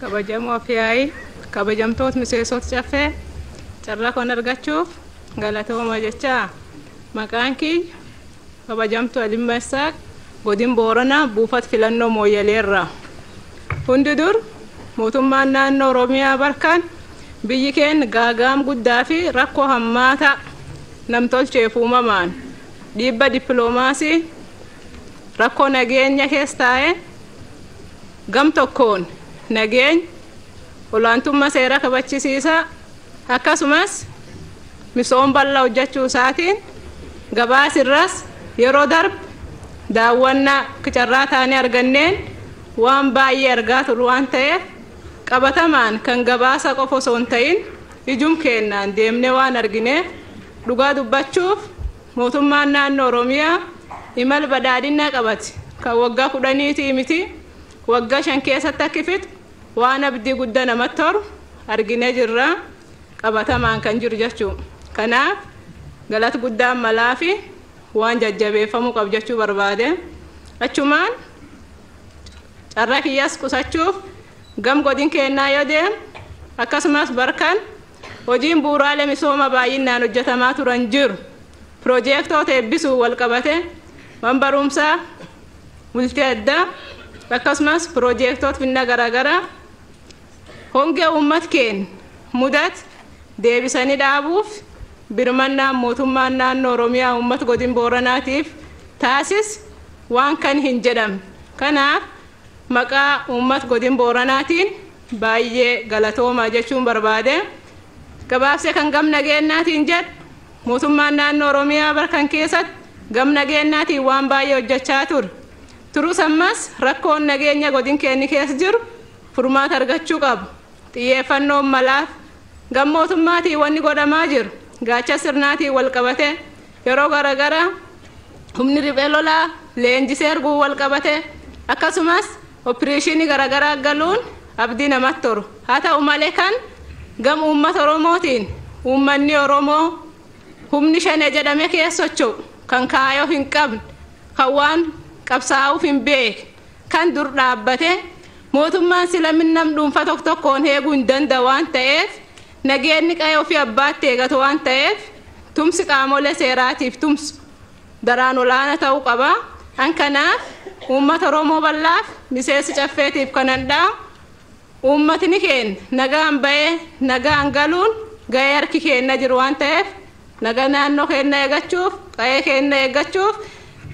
Kabajamoof yaa'ii kabajamtootni miseensota cafee carraa kan argachuuf galatooma jecha maqaan kiyya kabajamtuu isaa godin Booranaa buufata filannoo mooyyaleerra. Hundi dur mootummaan naannoo Oromiyaa barkaan biyyi keenya gaagaam guddaa fi rakkoo hammaata namtolchee uumamaan dhiibbaa dippiloomaasii rakkoo nageenya keessa taa'ee gam tokkoon. nageenya olaantummaa seera kabachisiisaa akkasumas misooma bal'aa hojjechuu isaatiin gabaas yeroo darbe daawwannaa carraa taanii arganneen waan baay'ee argaa turre waan ta'eef qabatamaan kan gabaasa qofa osoo hin ta'in ijum kennaan deemnee waan argineef dhugaa dubbachuuf mootummaan naannoo oromiyaa imal badhaadhinnaa qabate kan waggaa kudhaniitii miti waggaa shan keessatti akka waan abdii guddaa namatti horu arginee jirra qabatamaan kan jiru jechuu kanaaf galata guddaan malaa fi waan jajjabeeffamuu qab jechuu barbaade achumaan carraa kiyyaas qusachuuf gam godin kennaa yoo akkasumas barkan hojiin bu'uuraalee misooma baay'inaan hojjetamaa turan jiru piroojeektoota eebbisuu walqabate man barumsaa bultee addaa akkasumas piroojeektoota finna garaagaraa honga uummat keen mudat deebisanii dhaabuuf birmannaan mootummaan naannoo oromiyaa uummat godin booranaatiif taasis waan kan hin jedhamne kanaaf maqaa uummat godin booranaatiin baay'ee galatoomaa jechuun barbaade gabaabsee kan gam nageennaatiin jedhu mootummaan naannoo oromiyaa barkan keessatti gam geennaatiin waan baay'ee hojjechaa ture Turuus ammas rakkoon nageenya godin keenni keessa jiru furmaata argachuu qabu. xiyyeeffannoon malaaf gammootummaatii wanni godhamaa jiru gaacha sirnaatii walqabate yeroo garaagara humni riphee lolaa seerguu arguu walqabate akkasumas ooppireeshinii garaagaraa galuun abdii namatti toru haa ta'u malee kan gam uummata oromootiin uummanni oromoo humni shane jedhame keessa socho'u kan kaayoof hin qabne kan waan qabsaa'uuf hin beekne kan dur dhaabbate mootummaan silamin nam dhuunfa tokko tokkoon eeguu hin danda'a waan ta'eef nageenni qa'ee ofii abbaatti eegatu waan ta'eef tumsi qaamolee seeraatiif tumsu daraan olaana ta'uu qaba. An kanaaf uummata Oromoo bal'aaf miseensi caffeetiif kan handhaa uummati kenna nagaan bahee nagaan galuun gahee harki keenna jiru waan ta'eef naga naannoo keenna eeggachuuf qe'ee keenna eeggachuuf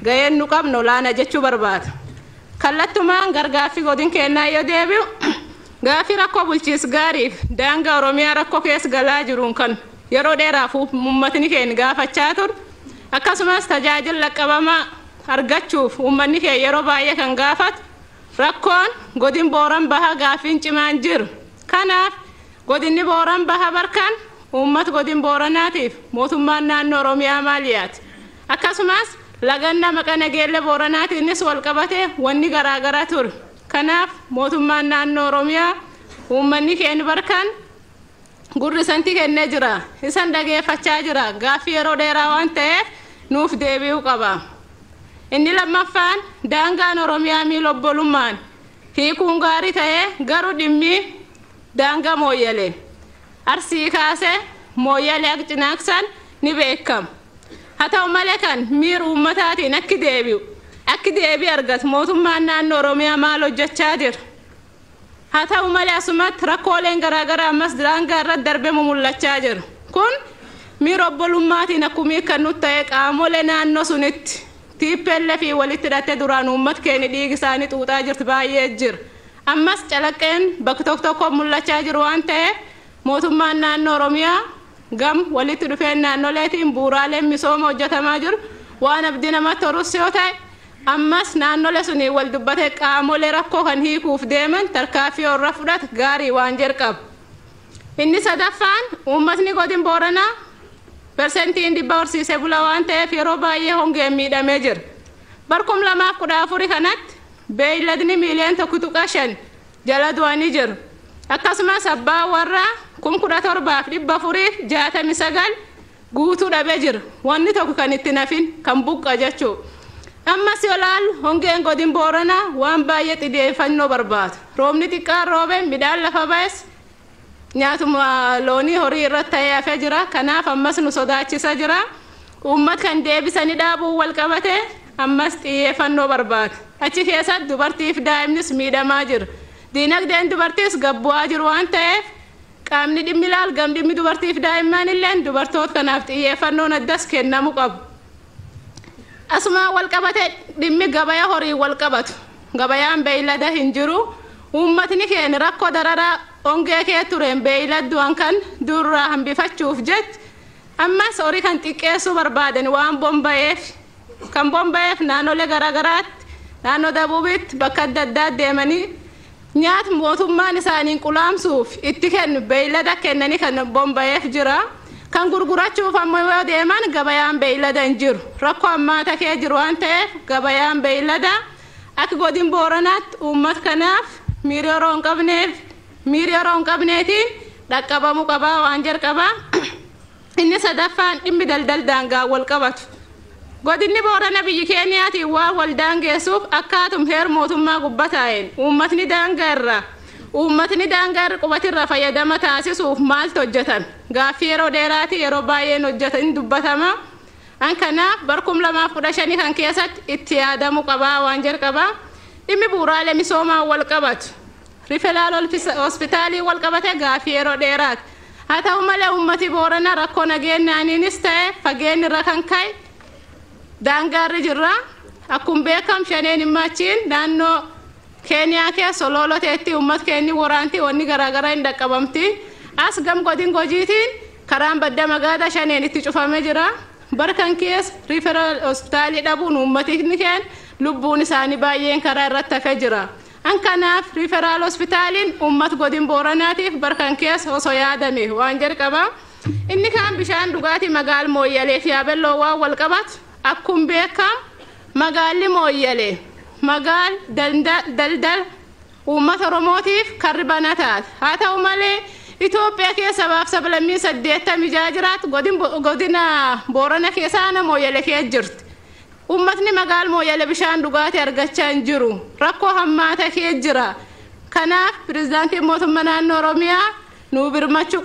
gaheen nu qabnu olaana jechuu barbaada. kallattumaan gargaaffii godin kennaa yoo deebi'u gaafi rakkoo bulchiis gaariif daangaa oromiyaa rakkoo keessa galaa jiruun kan yeroo dheeraaf uummatni keenya gaafachaa turu akkasumas tajaajila qabamaa argachuuf uummanni keenya yeroo baay'ee kan gaafatu rakkoon godin booran baha gaafiin cimaan jiru kanaaf godinni booran baha barkaan uummat godin booranaatiif mootummaan naannoo oromiyaa maaliyaati akkasumas laganna nama qanageellee booranaati innis wal qabate wanni garaagaraa ture kanaaf mootummaan naannoo oromiyaa uummanni keenya barkaan gurri isanti jira isan dhageeffachaa jira gaaffii yeroo dheeraa waan ta'eef nuuf deebi'uu qaba inni lammaffaan daangaan oromiyaa miil obbolummaan hiikuun gaarii ta'ee garuu dhimmii daangaa mooyyalee arsii kaase mooyyalee aqcinaaqsan ni beekama haa ta'u malee kan miira uummataatiin akki deebi'u akki deebii argatu mootummaan naannoo oromiyaa maal hojjechaa jira haa ta'u malee asumatti rakkooleen garaagaraa ammas daangaa irratti darbemu mul'achaa jiru kun miira obbolummaatiin akkumii kan nuti ta'e qaamolee naannoo sunitti tiippeellee fi walitti hidhattee duraan uummat keenya dhiigi isaanii xuuxaa jirti baay'ee jira ammas calaqqeen bakka tokko tokko mul'achaa jiru waan ta'eef mootummaan naannoo oromiyaa gam walitti dhufeen naannoleetiin bu'uuraaleen misooma hojjetamaa jiru waan abdii namatti horus yoo ta'e ammas naannole sunii wal dubbate qaamolee rakkoo kan hiikuuf deeman tarkaaffii horra fudhate gaarii waan jirqabu. Inni sadaffaan uummatni godin booranaa persentiin dibba horsiisee bula waan ta'eef yeroo baay'ee hongee miidhamee jira. Barkum lamaaf kudha afuri kanatti beeyladni miiliyoon tokko tuqa shan jala du'anii jiru. Akkasumas abbaa warra. kun kudha torbaaf dhibba furiif jaatami sagal guutuu dhabe jira wanni tokko kan itti nafin kan buqqa jechuudha. Ammas yoo laalu hongeen godin booranaa waan baay'ee xideeffannoo barbaada. Roobni xiqqaan roobe midhaan lafa ba'es nyaatuma loonii horii irratti ta'ee hafe jira. Kanaaf ammas nu sodaachisa jira. Uummat kan deebisanii dhaabuu wal qabate ammas xiyyeeffannoo barbaada. Achi keessatti dubartiif daa'imnis miidhamaa jira. Diinagdeen dubartiis gabbu'aa jiru waan ta'eef qaamni dhimmi laalgam dhimmi dubartiif daa'imman illeen dubartoota kanaaf xiyyeeffannoon addas kennamu qabu. Asumaan wal qabatee dhimmi gabaya horii wal qabatu gabayaan beeylada hin jiru uummatni keenya rakkoo dararaa ongee kee tureen beeyladduwan kan durraa hambifachuuf jetti ammas horii kan xiqqeessuu barbaadan waan bomba'eef kan bomba'eef naannolee garagaraatti naanno dabuubitti bakka adda addaa deemanii nyaat mootummaan isaanii qulaamsuuf itti kennu beeylada kennanii kan bombayeef jira. Kan gurgurachuuf ammoo deeman gabayaan beeylada hin jiru. Rakkoo ammaa takee jiru waan ta'eef gabayaan beeylada akka godin booranaatti uummata kanaaf miir yeroo hin qabneef yeroo hin qabneetiin dhaqqabamuu qabaa waan jalqabaa. Inni sadaffaan dhimmi daangaa wal qabatu. godinni boorana biyyi keenyaati waan waldaan geessuuf akkaatum heer mootummaa gubbataa'een uummatni daangaa irraa ummatni daangaa irra qubatirra fayyadama taasisuuf maaltu hojjetan gaaffii yeroo dheeraati yeroo baay'een hojjetan dubbatama an kanaaf barkum lamaaf kudha kan keessatti itti yaadamu qabaa waan qaba dhimmi bu'uuraalee misoomaan wal qabatu rifelaal hospitaalii wal qabate yeroo dheeraati haa ta'u malee uummati boorana rakkoo nageenyaaniinis kan ka'e daangaarri jirra akkuma beekam shaneen himaachiin naannoo keeniyaa keessa looloteetti uummat keenyi waraantii wanni garaagaraa hin dhaqqabamti as gam godin gojiitiin karaan badda magaalaa shaneen itti cufamee jira barkan keessa riiferaal hospitaalii dhabuun uummatni keen lubbuun isaanii baay'een karaa irratti hafee jira. An kanaaf riiferaal hospitaaliin ummat godin booranaatiif barkan keessa osoo yaadame waan jalqaba. Inni kaan bishaan dhugaatii magaal mooyyaleef yaabelloo waan wal qabatu Akkuma beekamu magaalli mooyyale magaal daldala uummata Oromootiif karri na taate. Haa ta'u malee Itoophiyaa keessa baaf sablammii saddeettamii jiraatu godina Boorana keessaa mooyyale kees jirti. Uummatni magaal mooyyale bishaan dhugaatii argachaa hin jiru. Rakkoo hammaata kees jira. Kanaaf pirezidaantiin mootummaa naannoo Oromiyaa nuu birmachuu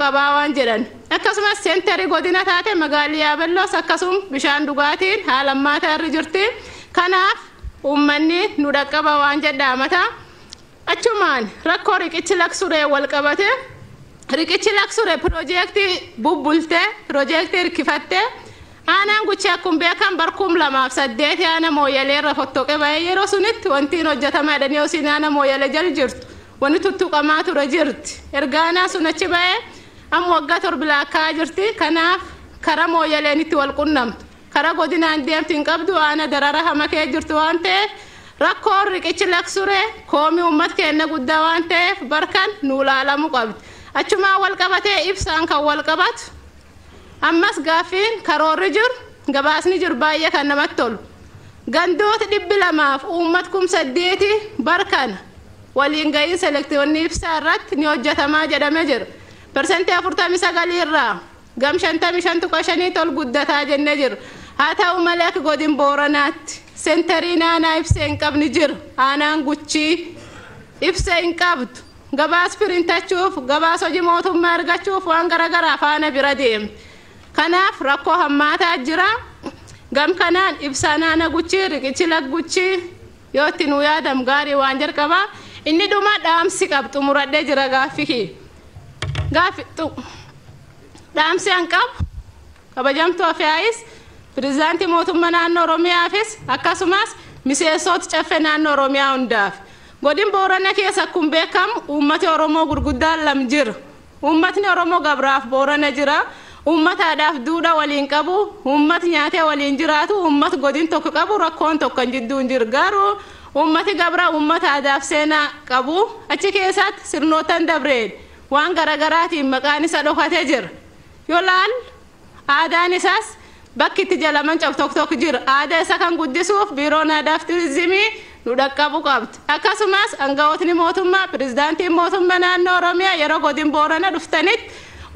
jedhan. akkasumas seenterii godina taate magaalli yaaballoos akkasum bishaan dhugaatiin haala ammaata irra jirti kanaaf uummanni nu dhaqqaba waan jedhaamata achumaan rakkoo riqichi laksuree walqabate riqichi laksuree piroojeektii bubbulte piroojeektii hirkifatte aanaan guchee akkum beekan barkuum lamaaf saddeeti aana mooyyalee irra fottoqe ba'ee yeroo sunitti wantiin hojjetamaa jedhanii hoosiin aana mooyyalee jala jirtu wanni tuttuqamaa ture jirti ergaanaa aanaa sun achi bahee amma waggaa torbila akkaa jirti kanaaf karaa mooyaleenitti wal qunnamtu karaa godinaan deemtu hin qabdu waan darara kee jirtu waan ta'eef rakkoon riqichi laksuree koomii uummat keenya guddaa waan ta'eef barkan nu ilaalamuu qabdi achumaan wal qabatee ibsaan kan wal qabatu ammas gaaffiin karoorri jiru gabaasni jiru baay'ee kan namatti tolu gandoota dhibbi lamaaf uummat kum barkan waliin ga'iinsa elektiroonii ibsaa irratti ni hojjetamaa jedhamee jira. parsantii afurtamii sagalii irraa gam shantamii shan shanii tol guddataa jennee jirra haa ta'u malee akka godin booranaatti seentarii naanaa ibsee hin qabni jira aanaan guchii ibsee hin qabdu gabaas firintachuuf gabaas hojii mootummaa argachuuf waan garaagaraa faana bira deemte kanaaf rakkoo hammaataa jira gam kanaan ibsaan aana guchii riqichi lagguchii yoo itti nuu yaadam gaarii waan jalqabaa inni dhuma dhaamsi qabxumuradhee jira gaaffii. gaafixxu dhaamsi hanqabu kabajamtuu afeaayis pirezidaantii mootummaa naannoo oromiyaafis akkasumas miseensoota caffe naannoo oromiyaa hundaaf godin boorana keessa kun beekamu uummati oromoo gurguddaan lam jira uummatni oromoo gabraaf boorana jira uummataadhaaf duudha waliin qabu uummat nyaatee waliin jiraatu uummat godin tokko qabu rakkoon tokkon jidduun jira garuu uummati gabra uummata aadaaf seenaa qabu achi keessatti sirnootan dabreedha. waan garaagaraatiin maqaan isa dhokatee jira yoo laal aadaan isaas bakki itti jalaman cabu tokko tokko jira aada isa kan guddisuuf biiroon aadaaf turizimii nu dhaqqabu qabdi akkasumas aangawootni mootummaa pirezidaantiin mootummaa naannoo oromiyaa yeroo godin boorana dhuftanitti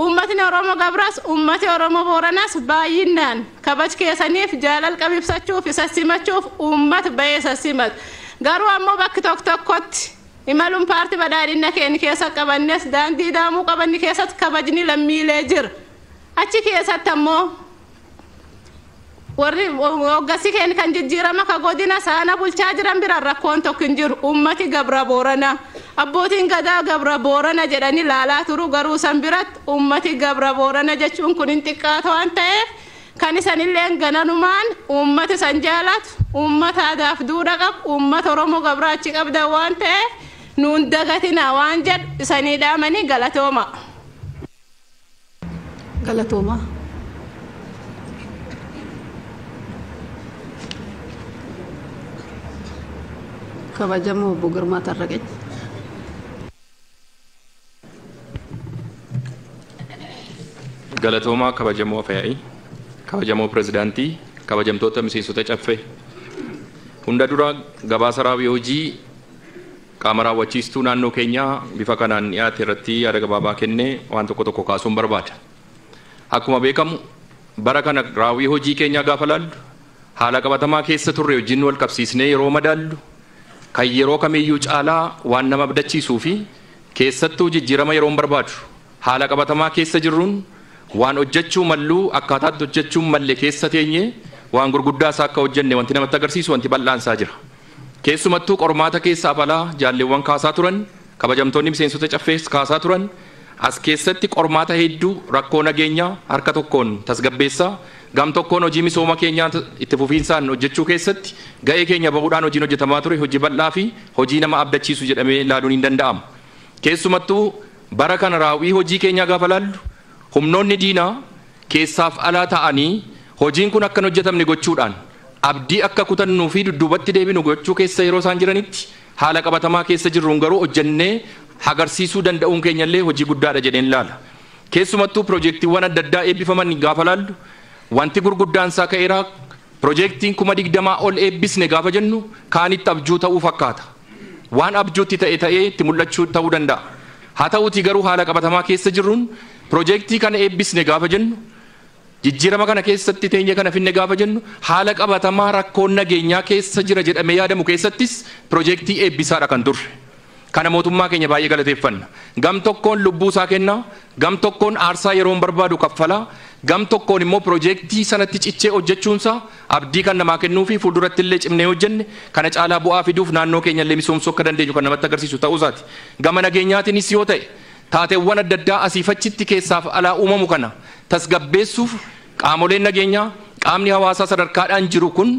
ummatni oromoo gabras ummati oromoo booranas baay'inaan kabaj keessaniif jaalal qabibsachuuf isa simachuuf ummat bahee isa simatu garuu ammoo bakki tokko tokkotti imaluun paartii badhaadhina keenya keessa qabannes daandii daamuu qabanni keessatti kabajni lammiilee jira achi keessatti ammoo warri hoggasi keenya kan jijjiirama ka godina saana bulchaa jiran bira rakkoon tokko hin jiru ummati gabra boorana abbootiin gadaa gabra boorana jedhani laalaa turu garuu san biratti ummati gabra boorana jechuun kun hin xiqqaata waan ta'eef kan isanillee gananumaan ummati san jaalaatu ummata aadaaf duudha qabu ummata oromoo gabra achi qabdan waan ta'eef nun dagatina wan jad sani damani galatoma galatoma kabajamo bugur mata rage galatoma kabajamo fayai kabajamo presidenti kabajamtota misisuta cafe hunda dura gabasara biyoji qaama raawwachiistuu naannoo keenyaa bifa kanaan dhiyaate irratti yaada gabaabaa kennee waan tokko tokko kaasuun barbaada. Akkuma beekamu bara kana raawwii hojii keenyaa gaafa laallu haala qabatamaa keessa turre hojiin wal qabsiisnee yeroo madaallu kan yeroo kamiyyuu caalaa waan nama abdachiisuu fi keessattuu jijjiirama yeroon barbaadu haala qabatamaa keessa jirruun waan hojjechuu malluu akkaataatti hojjechuu malle keessa teenye waan gurguddaa isaa akka hojjenne wanti namatti agarsiisu wanti bal'aansaa jira. keessumattuu qormaata keessa abalaa jaalliiwwan kaasaa turan kabajamtoonni miseensota caffees kaasaa turan as keessatti qormaata hedduu rakkoo nageenyaa harka tokkoon tasgabbeessaa gam tokkoon hojii misooma keenyaa itti fufiinsaan hojjechuu keessatti ga'ee keenya bahuudhaan hojiin hojjetamaa ture hojii bal'aa fi hojii nama abdachiisu jedhamee ilaaluun hin danda'amu keessumattuu bara kana raawwii hojii keenyaa gaafa laallu humnoonni diinaa keessaaf alaa ta'anii hojiin kun akkan hojjetamne gochuudhaan. abdii akka kutannuu fi dudduubatti deebinu gochuu keessa yeroo isaan jiranitti haala qabatamaa keessa jirruun garuu hojjannee hagarsiisuu danda'uun keenyallee hojii guddaadha jedheen laala. Keessumattuu piroojeektiiwwan adda addaa eebbifaman gaafa laallu wanti gurguddaan isaa ka'eeraa piroojeektiin kuma digdamaa ol eebbisne gaafa jennu kaanitti abjuu ta'uu fakkaata. Waan abjuutti ta'e ta'ee itti mul'achuu ta'uu danda'a. Haa ta'uutii garuu haala qabatamaa keessa jirruun piroojeektii kana eebbisne gaafa jennu jijjiirama kana keessatti teenye kana finne gaafa jennu haala qabatamaa rakkoon nageenyaa keessa jira jedhamee yaadamu keessattis piroojeektii eebbisaadha kan turre. Kana mootummaa keenya baay'ee galateeffanna. Gam tokkoon lubbuu isaa kennaa, gam tokkoon aarsaa yeroon barbaadu kaffalaa, gam tokkoon immoo piroojeektii sanatti cichee hojjechuunsa abdii kan namaa kennuu fi fuulduratti illee cimnee hojjenne kana caalaa bu'aa fiduuf naannoo keenya illee misoomsuu akka dandeenyu kan namatti agarsiisu ta'uu isaati. Gama nageenyaatiinis yoo ta'e taateewwan adda addaa asiifachitti keessaaf alaa uumamu kana tasgabbeessuuf Qaamoleen nageenyaa qaamni hawaasaa sadarkaadhaan jiru kun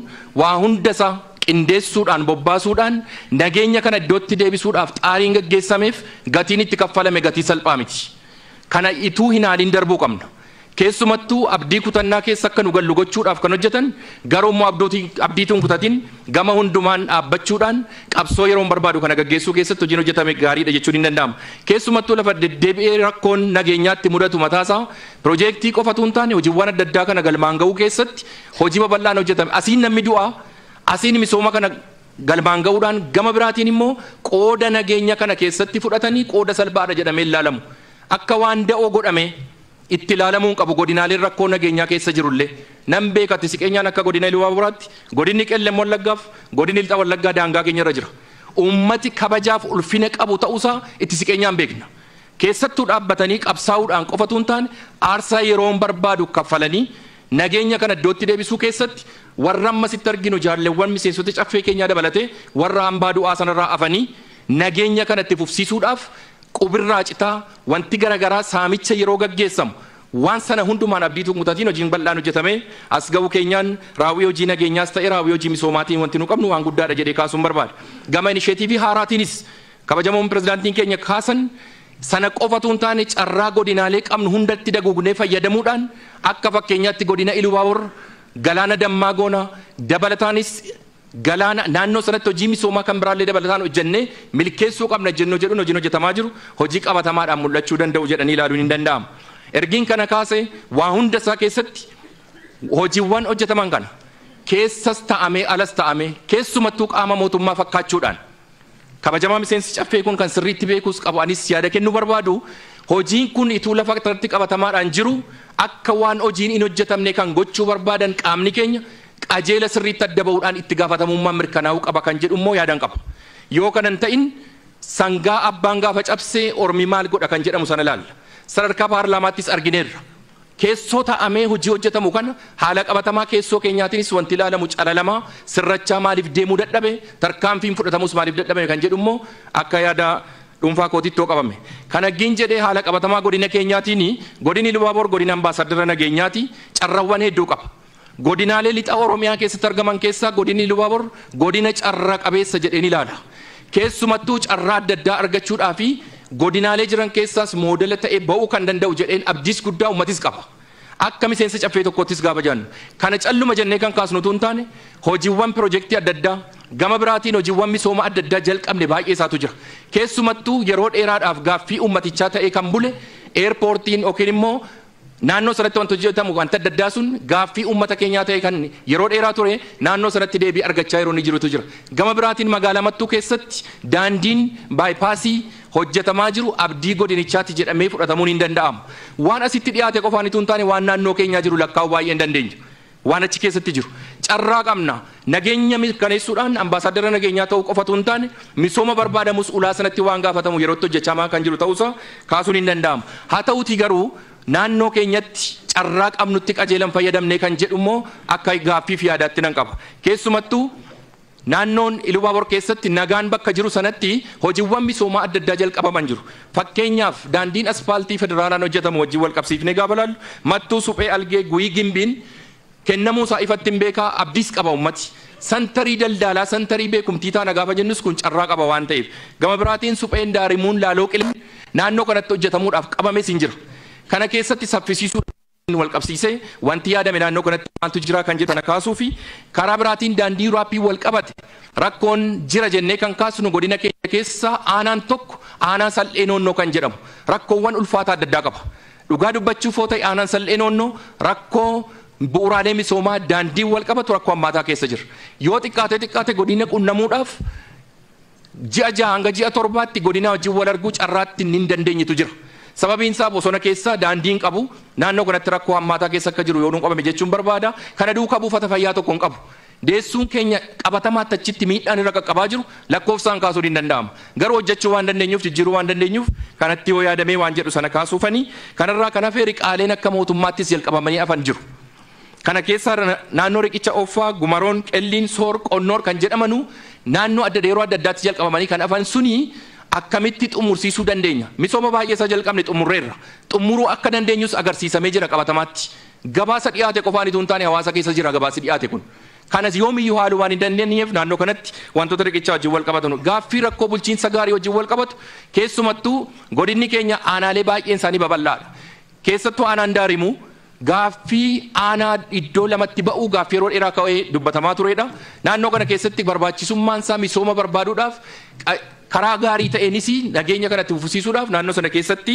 waa hundasaa qindeessuudhaan bobbaasuudhaan nageenya kana iddootti deebisuudhaaf xaariin gaggeessameef gatiin itti kaffalame gatii salphaa miti. Kana ituu hin haaliin darbuu qabna. keessumattuu abdii kutannaa keessa akka nu gallu gochuudhaaf kan hojjetan garuu immoo abdiituun kutatiin gama hundumaan dhaabbachuudhaan qabsoo yeroon barbaadu kana gaggeessuu keessatti hojiin hojjetame gaariidha jechuun hin danda'amu. Keessumattuu lafa deddeebi'ee rakkoon nageenyaatti mudatu mataasaa piroojeektii qofatu hin taane hojiiwwan adda addaa kana galmaan ga'uu keessatti hojii babal'aan hojjetame asiin namni du'aa asiin misooma kana galmaan ga'uudhaan gama biraatiin immoo qooda nageenya kana keessatti fudhatanii qooda salphaadha jedhamee ilaalamu akka waan da'oo godhame itti ilaalamuun qabu godinaaleen rakkoo nageenyaa keessa jirullee nan beekatti siqeenyaan akka godina iluu baaburaatti godinni qelleen wallaggaaf godinni ilxa wallaggaa daangaa keenya irra jira ummati kabajaaf ulfina qabu ta'uusaa itti siqeenyaan beekna keessattuu dhaabbatanii qabsaa'uudhaan qofatu hin taane aarsaa yeroon barbaadu kaffalanii nageenya kana iddootti deebisuu keessatti warra ammasitti arginu jaalleewwan miseensota caffee keenyaa dabalatee warra hambaa du'aa sanarraa afanii nageenya kanatti fufsiisuudhaaf qubirraa citaa wanti garagaraa saamicha yeroo gaggeessamu waan sana hundumaan abdiitu mutatiin hojiin bal'aan hojjetame as ga'u keenyaan raawwii hojii nageenyaas ta'e raawwii hojii misoomaatiin wanti nu qabnu waan guddaadha jedhee kaasuun barbaada. Gama inisheetii fi haaraatiinis kabajamoon pirezidaantiin keenya kaasan sana qofatu hin taane carraa godinaalee qabnu hundatti dagugnee fayyadamuudhaan akka fakkeenyaatti godina Ilubaawor galaana Dammaa Goonaa dabalataanis galaana naannoo sanatti hojii misoomaa kan biraallee dabalataan hojjennee milkeessuu qabna jennoo jedhuun hojiin hojjetamaa jiru hojii qabatamaadhaan mul'achuu danda'u jedhanii ilaaluun hin danda'amu. Ergiin kana kaasee waa hunda isaa keessatti hojiiwwan hojjetaman kana keessas ta'amee alas ta'amee keessumattuu qaama mootummaa fakkaachuudhaan kabajamaa miseensi caffee kun kan sirriitti beekuus qabu anis yaada kennuu barbaadu hojiin kun ituu lafa irratti qabatamaadhaan jiru akka waan hojiin hin hojjetamne kan gochuu barbaadan qaamni keenya qajeela sirriitti adda bahuudhaan itti gaafatamummaan mirkanaa'uu qaba kan jedhu immoo yaadan qaba yoo kanan ta'in sangaa abbaan gaafa cabsee ormi maal godha kan jedhamu sana ilaalla sadarkaa paarlaamaattis argineerra keessoo taa'amee hojii hojjetamu kana haala qabatamaa keessoo keenyaatiinis wanti ilaalamu calalamaa sirrachaa maaliif deemuu dadhabe tarkaanfiin fudhatamus maaliif dadhabe kan jedhu immoo akka yaada dhuunfaa kootittoo qabame kana giin jedhee haala qabatamaa godina keenyaatiin godini lubaabor godina ambaasaddara nageenyaati carraawwan hedduu qaba. godinaalee lixa oromiyaa keessatti argaman keessaa godinni lubaabor godina carraa qabeessa jedheen ilaala keessumattuu carraa adda addaa argachuudhaa fi godinaalee jiran keessaas moodela ta'ee ba'uu kan danda'u jedheen abdiis guddaa uummatis qaba. Akka miseensa caffee tokkottis gaafa jaannu kana calluma jennee kan kaasnu tun taane hojiiwwan piroojeektii adda addaa gama biraatiin hojiiwwan misooma adda addaa jalqabne baay'ee isaatu jira. Keessumattuu yeroo dheeraadhaaf gaaffii uummatichaa ta'ee kan bule eerpoortiin yookiin immoo naannoo sanatti wantoota jedhamu wanta adda addaa sun gaaffii uummata keenyaa ta'e kan yeroo dheeraa ture naannoo sanatti deebii argachaa yeroo inni jirutu jira. Gama biraatiin magaalaa Mattuu keessatti daandiin baaypaasii hojjetamaa jiru abdii godinichaatti jedhamee fudhatamuun hin danda'amu. Waan asitti dhiyaate qofaan itoo hin taane waan naannoo keenyaa jiru lakkaa'u baay'ee hin dandeenya. Waan achi keessatti jiru. Carraa qabna. Nageenya mirkaneessuudhaan ambaasaaddara nageenyaa ta'uu qofatu hin taane misooma barbaadamus ulaa sanatti waan gaafatamu yerootti hojjechamaa kan jiru ta'uusaa kaasuun hin danda'amu. Haa ta'uutii garuu naannoo keenyatti carraa qabnutti qajeelan fayyadamne kan jedhummoo akka gaaffiif yaadaatti nan qaba keessumattuu naannoon Ilubaabor keessatti nagaan bakka jiru sanatti hojiiwwan misoomaa adda addaa jalqabaman jiru. Fakkeenyaaf daandiin aspaaltii federaalaan hojjetamu wajjin wal qabsiifnee gaafa laallu mattuu suphee algee guyii gimbiin kennamuu isaa ifatti hin beekaa abdiis qaba ummati. Santarii daldalaa santarii beekumtii taana gaafa jennus kun carraa qaba waan ta'eef gama biraatiin supheen daarimuun laaloo qillee naannoo kanatti hojjetamuudhaaf qabames hin jira. Kana keessatti saffisiisuu wal qabsiisee wanti yaadame naannoo kanatti maantu jira kan jedhu kana kaasuu fi karaa biraatiin daandii raappii wal qabate rakkoon jira jennee kan kaasnu godina keenya keessa aanaan tokko aanaa sal'ee noonnoo kan jedhamu rakkoowwan ulfaataa adda addaa qaba. Dhugaa dubbachuuf yoo ta'e aanaan sal'ee noonnoo rakkoo bu'uuraalee misoomaa daandiin wal qabatu rakkoo ammaataa keessa jira. Yoo xiqqaate xiqqaate godina qunnamuudhaaf ji'a jaha hanga ji'a torbaatti godina wajjin wal arguu carraatti hin dandeenyetu jira. sababiin isaa bosona keessa daandiin qabu naannoo kanatti rakkoo hammaataa keessa akka jiru yoo dhuunfame jechuun barbaada kana duukaa buufata fayyaa tokko hin qabu. Deessuun keenya qabatamaatti achitti miidhaan irra qaqqabaa jiru lakkoofsaan kaasuun hin danda'ama. Garuu hojjechuu waan dandeenyuuf jijjiiruu waan dandeenyuuf kanatti yoo yaadamee waan jedhu sana kaasuufanii kanarraa kan hafee riqaaleen akka mootummaattis jalqabamanii hafan jiru. Kana keessaa naannoo riqicha ooffaa gumaroon qelliin soor qonnoor kan jedhamanu naannoo adda dheeroo adda addaatti jalqabamanii kan hafan sunii. akkamitti xumursiisuu dandeenya misooma baay'eesaa jalqabne xumurreerra xumuruu akka dandeenyus agarsiisamee jira qabatamaatti gabaasa dhiyaate qofaan itoo hin taane hawaasa keessa jira gabaasi dhiyaate kun kanas yoomiyyuu haalumaan hin dandeenyeef naannoo kanatti wantoota riqichaa wajjin wal qabatan gaaffii rakkoo bulchiinsa gaarii wajjin wal qabatu keessumattuu godinni keenya aanaalee baay'een isaanii babal'aadha keessattuu aanaan daarimuu gaaffii aanaa iddoo lamatti ba'uu gaaffii yeroo dheeraa ka'ee dubbatamaa tureedha naannoo kana keessatti barbaachisummaan isaa misooma barbaaduudhaaf karaa gaarii ta'eenis nageenya kanatti fufsiisuudhaaf naannoo sana keessatti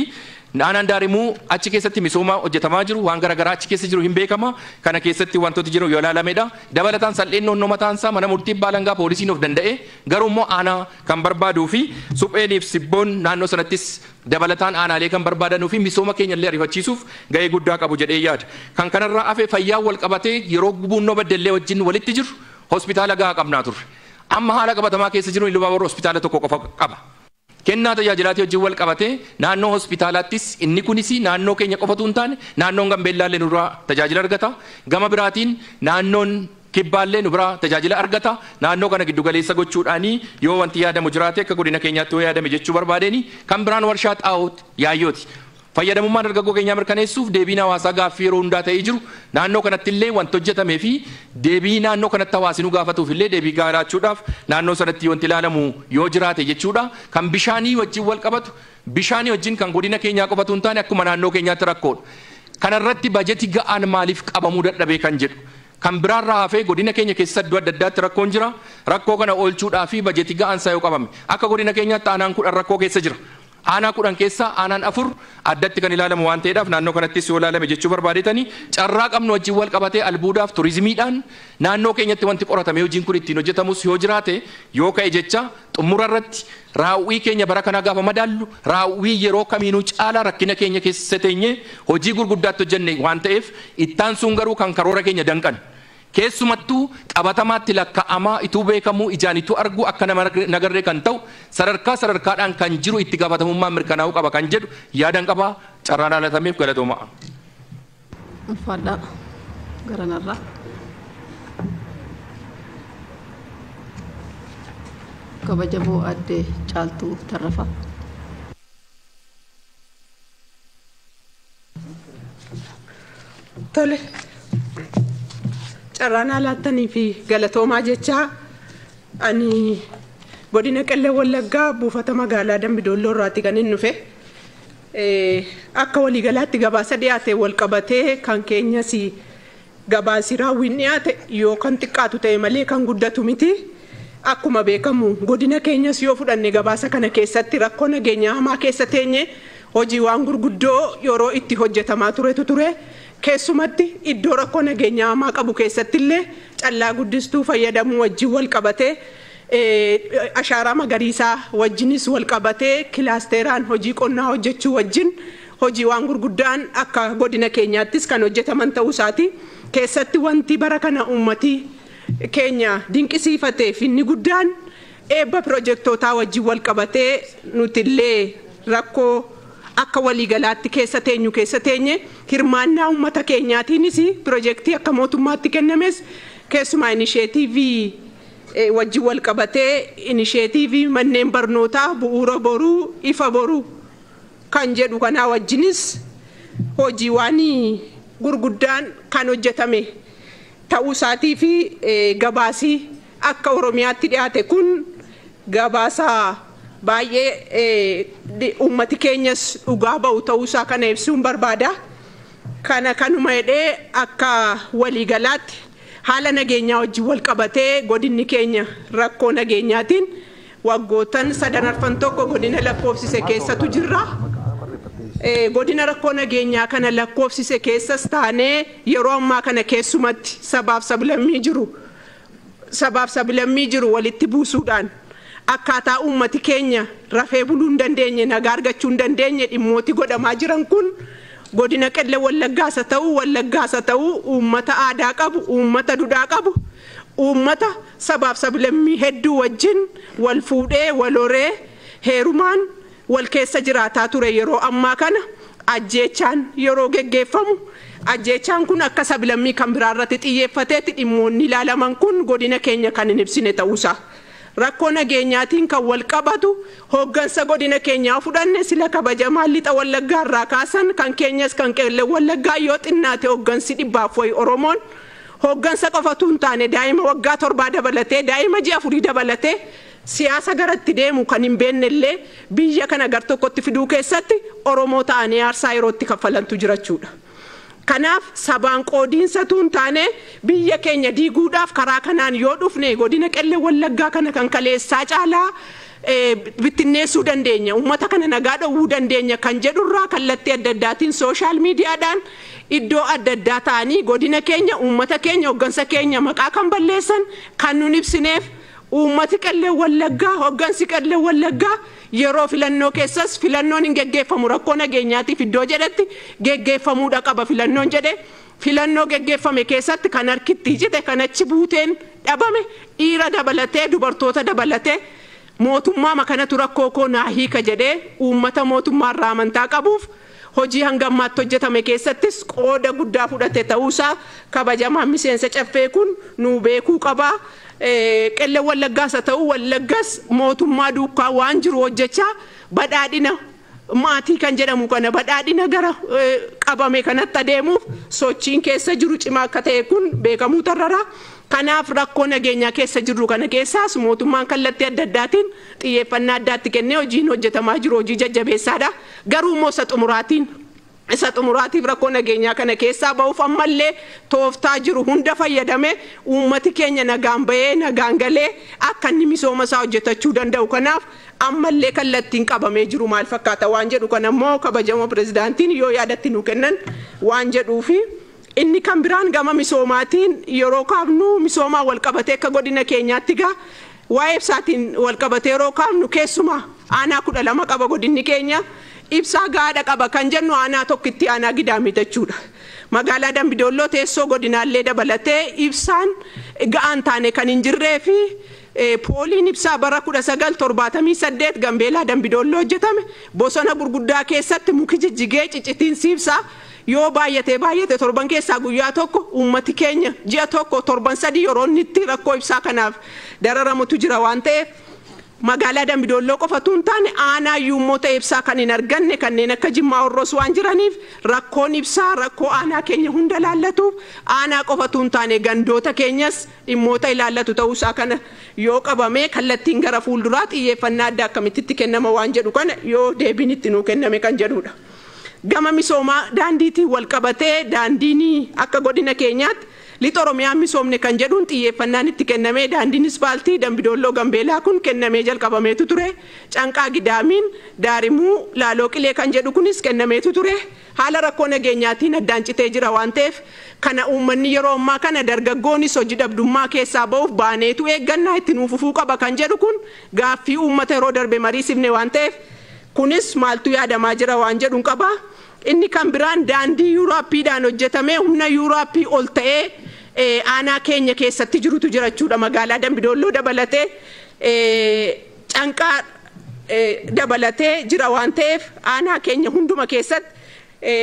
aanaan daarimuu achi keessatti misooma hojjetamaa jiru waan garaagaraa achi keessa jiru hin beekama kana keessatti wantooti jiru yoo ilaalamedha dabalataan salpheen noonnoo mataansaa mana murtii baalangaa poolisiin of danda'e garuu immoo aanaa kan barbaaduu fi supheeniif sibboon naannoo sanattis dabalataan aanaalee kan barbaadanii fi misooma keenya illee ariifachiisuuf ga'ee guddaa qabu jedhee yaada kan kanarraa hafe fayyaan wal qabatee yeroo gubuun noo wajjin walitti jiru hospitaala gahaa qabnaa turre. amma haala qabatamaa keessa jiru Ilbaabor hospitaala tokko qofa qaba. Kennaa tajaajilaatii hojii wal qabate naannoo hospitaalaattis inni kunis naannoo keenya qofatu hin taane naannoon gambeellaallee nurraa tajaajila argata. Gama biraatiin naannoon kibbaallee nu biraa tajaajila argata. Naannoo kana giddu galeessa gochuudhaanii yoo wanti yaadamu jiraate akka godina keenyaatti yoo yaadame jechuu barbaadeen kan biraan warshaa xaa'ooti yaayyooti. Fayyadamummaan dargaggoo keenyaa mirkaneessuuf deebiin hawaasaa gaaffii yeroo hundaa ta'ee jiru naannoo kanatti illee wanti hojjetamee fi deebii naannoo kanatti hawaasi nu gaafatuuf illee deebii gaaraachuudhaaf naannoo sanatti wanti ilaalamu yoo jiraate jechuudha. Kan bishaanii wajjin wal qabatu bishaanii wajjin kan godina keenyaa qofatu hin taane akkuma naannoo keenyaatti rakkoodha. Kanarratti bajeti ga'aan maaliif qabamuu dadhabee kan jedhu. Kan biraarraa hafee godina keenya keessa iddoo adda addaatti rakkoon jira. Rakkoo kana oolchuudhaa fi bajetii ga'aan isaa yoo qabame akka godina keenyaatti aanaan kudhan rakkoo keessa jira. aanaa kudhan keessaa aanaan afur addatti kan ilaalamu waan ta'eedhaaf naannoo kanattis yoo ilaalame jechuu barbaadetanii carraa qabnu wajjin wal qabatee albuudaaf turizimiidhaan naannoo keenyatti wanti qoratame hojiin kun ittiin hojjetamus yoo jiraate yoo ka'e jecha xumura irratti raawwii keenya bara kanaa gaafa madaallu raawwii yeroo kamiinuu caalaa rakkina keenya keessa teenye hojii gurguddaatti hojjenne waan ta'eef ittaan sun garuu kan karoora keenya danqanu. keessumattuu qabatamaatti lakkaa'amaa ituu beekamuu ijaan ituu argu akka nama nagarree kan ta'u sadarkaa sadarkaadhaan kan jiru itti gaafatamummaa mirkanaa'uu qaba kan jedhu yaadan qabaa carraa dhaalatameef galatoomaa. Uffadhaa garanarraa. Kabajamoo addee caaltuu tarrafa. Tole. carraan alaattanii fi galatoomaa jecha godina qellee wallaggaa buufata magaalaa dambidoolloo irraatti kan hin akka waliigalaatti gabaasa dhiyaate wal qabatee kan keenyas gabaasi raawwiin dhiyaate yoo kan xiqqaatu ta'e malee kan guddatu miti. Akkuma beekamu godina keenyas yoo fudhanne gabaasa kana keessatti rakkoo nageenya hamaa keessa teenye hojii waan gurguddoo yeroo itti hojjetamaa turetu ture. ture keessumatti iddoo rakkoo nageenya hamaa qabu keessatti illee callaa guddistuu fayyadamuu wajjin wal qabatee ashaaraa magariisaa wajjinis wal qabatee kilaasteraan hojii qonnaa hojjechuu wajjin hojii waan gurguddaan akka godina keenyaattis kan hojjetaman ta'uu saati keessatti wanti bara kana uummatii keenya dinqisiifatee inni guddaan eebba pirojektootaa wajjin wal qabatee nutillee rakkoo. akka waliigalaatti keessa teenyu keessa teenye hirmaannaa uummata keenyaatiinis pirojektii akka mootummaatti kennames keessumaa inisheetivii eh, wajjin wal qabatee manneen barnootaa bu'uura boruu ifa boruu kan jedhu kanaa wajjinis hojiiwwan gurguddaan kan hojjetame ta'uu isaatii eh, gabaasii akka oromiyaatti dhiyaate kun gabaasaa. baay'ee eh, uummati keenyas dhugaa ba'u ta'uusaa kana ibsuun barbaada. Kana kanuma jedhee akka waliigalaatti haala nageenyaa wajjin wal qabatee godinni keenya rakkoo nageenyaatiin waggootan sadanarfan tokko godina lakkoofsise keessatu jirra. Eh, godina rakkoo nageenyaa kana lakkoofsise keessas taanee yeroo ammaa kana keessumatti sabaaf sablammii sabaaf sablammii jiru walitti buusuudhaan akkaataa uummati keenya rafee buluu hin dandeenye nagaa argachuu hin dandeenye dhimmooti godhamaa jiran kun godina qillee wallaggaasa ta'uu wallaggaasa ta'uu uummata aadaa qabu uummata dudaa qabu uummata sabaaf sablammii hedduu wajjin wal fuudhee wal horee heerumaan wal keessa jiraataa ture yeroo ammaa kana ajjeechaan yeroo geggeeffamu. ajjeechaan kun akka sablammii kan biraarratti xiyyeeffateetti dhimmoonni ilaalaman kun godina keenya kan hin ibsine ta'uusaa. rakkoo nageenyaatiin kan wal qabatu hooggansa godina keenyaa fudhanne sila kabajamaa lixa wallaggaa irraa kaasan kan keenyas kan qeellee wallaggaa yoo xinnaate hooggansi dhibbaaf oromoon hooggansa qofatu hin taane daa'ima waggaa torbaa dabalatee daa'ima ji'a afurii dabalatee siyaasa garatti deemu kan hin illee biyya kana gar tokkotti fiduu keessatti oromoo ta'anii aarsaa yerootti kaffalantu jirachuudha. Kanaaf sabaan qoodiinsatu hin taane biyya keenya diiguudhaaf karaa kanaan yoo dhufne godina qellee wallaggaa kana kan kaleessaa caalaa bittinneessuu dandeenya uummata kana nagaa dhowwuu dandeenya kan jedhurraa kallattii adda addaatiin sooshaal miidiyaadhaan iddoo adda addaa ta'anii godina keenya uummata keenya hoggansa keenya maqaa kan balleessan kan nun ibsineef. uummati qallee wallaggaa hoggansi qallee wallaggaa yeroo filannoo keessas filannoon hin geggeeffamu rakkoo nageenyaatiif iddoo jedhetti geggeeffamuudha qaba filannoon jedhe filannoo geggeeffame keessatti kan harkitti ijite kan achi buuteen dhabame dhiira dabalatee dubartoota dabalate mootummaa makanatu rakkoo koo naa hiika jedhee uummata mootummaarraa amantaa qabuuf hojii hangammaatti hojjetame keessattis qooda guddaa fudhate ta'uusaa kabajamaan miseensa caffee nuu beekuu qabaa. qillee wallaggaas haa ta'u wallaggaas mootummaa duukaa waan jiru hojjechaa badhaadhina maatii kan jedhamu kana badhaadhina gara qabame kanatti adeemuuf sochiin keessa jiru cimaa akka ta'e kun beekamuu tarrara. Kanaaf rakkoo nageenyaa keessa jirru kana keessaas mootummaan kallattii adda addaatiin xiyyeeffannaa addaatti kennee hojiin hojjetamaa jiru hojii jajjabeessaadha. Garuu moosa xumuraatiin isa xumuraatiif rakkoo nageenyaa kana keessaa ba'uuf ammallee tooftaa jiru hunda fayyadame uummati keenya nagaan bahee nagaan galee akka inni misooma isaa hojjetachuu danda'u kanaaf ammallee kallattiin qabamee jiru maal fakkaata waan jedhu kan kanammoo kabajamoo pirezidaantiin yoo yaadatti nu kennan waan jedhuufi. Inni kan biraan gama misoomaatiin yeroo kaafnu misoomaa walqabatee akka godina keenyaatti gaa waa'ee ibsaatiin walqabatee yeroo kaafnu keessumaa aanaa kudha lama qaba godinni keenya. ibsaa gaadha qaba kan jennu aanaa tokkitti aanaa gidaame jechuudha. Magaalaa Dambidolloo teessoo godinaallee dabalatee ibsaan ga'aan taane kan hin jirree fi pooliin ibsaa bara 1978 Gambeelaa Dambidolloo hojjetame bosona gurguddaa keessatti muki jijjigee cicitiinsi ibsaa. yoo baay'ate baay'ate torban keessaa guyyaa tokko uummati keenya ji'a tokko torban sadii yeroo inni itti rakkoo ibsaa kanaaf dararamutu jira waan ta'eef. magaalaa dambidolloo qofatu hin taane aanaa yuummoota ibsaa kan hin arganne kanneen akka jimmaa horroos waan jiraniif rakkoon ibsaa rakkoo aanaa keenya hunda laallatuuf aanaa qofatu hin taane gandoota keenyas dhimmoota ilaallatu ta'uusaa kana yoo qabame kallattiin gara fuulduraa xiyyeeffannaa adda akkamittitti kennama waan jedhu kana yoo deebiin itti nuu kenname kan jedhudha. Gama misoomaa daandiitiin wal qabatee daandiin akka godina keenyaatti. lixa oromiyaa misoomne kan jedhuun xiyyeeffannaan itti kennamee daandii ispaaltii dambidoolloo gambeelaa kun kennamee jalqabameetu ture canqaa gidaamiin daarimuu laaloo qilee kan jedhu kunis kennameetu ture haala rakkoo nageenyaatiin addaan citee jira waan ta'eef kana uummanni yeroo ammaa kana dargaggoonis hojii dhabdummaa keessaa ba'uuf baaneetu eeggannaa itti nuufufuu qaba kan jedhu kun gaaffii uummata yeroo darbe marii sifne waan ta'eef kunis maaltu yaadamaa jira waan jedhuun qaba. inni kan biraan daandii yuuraapiidhaan hojjetame humna yuuraapii ol ta'ee aanaa eh, keenya keessatti jirutu jirachuudha magaalaa dambidoolloo dabalatee eh, canqaa eh, dabalatee jira waan ta'eef aanaa keenya hunduma keessatti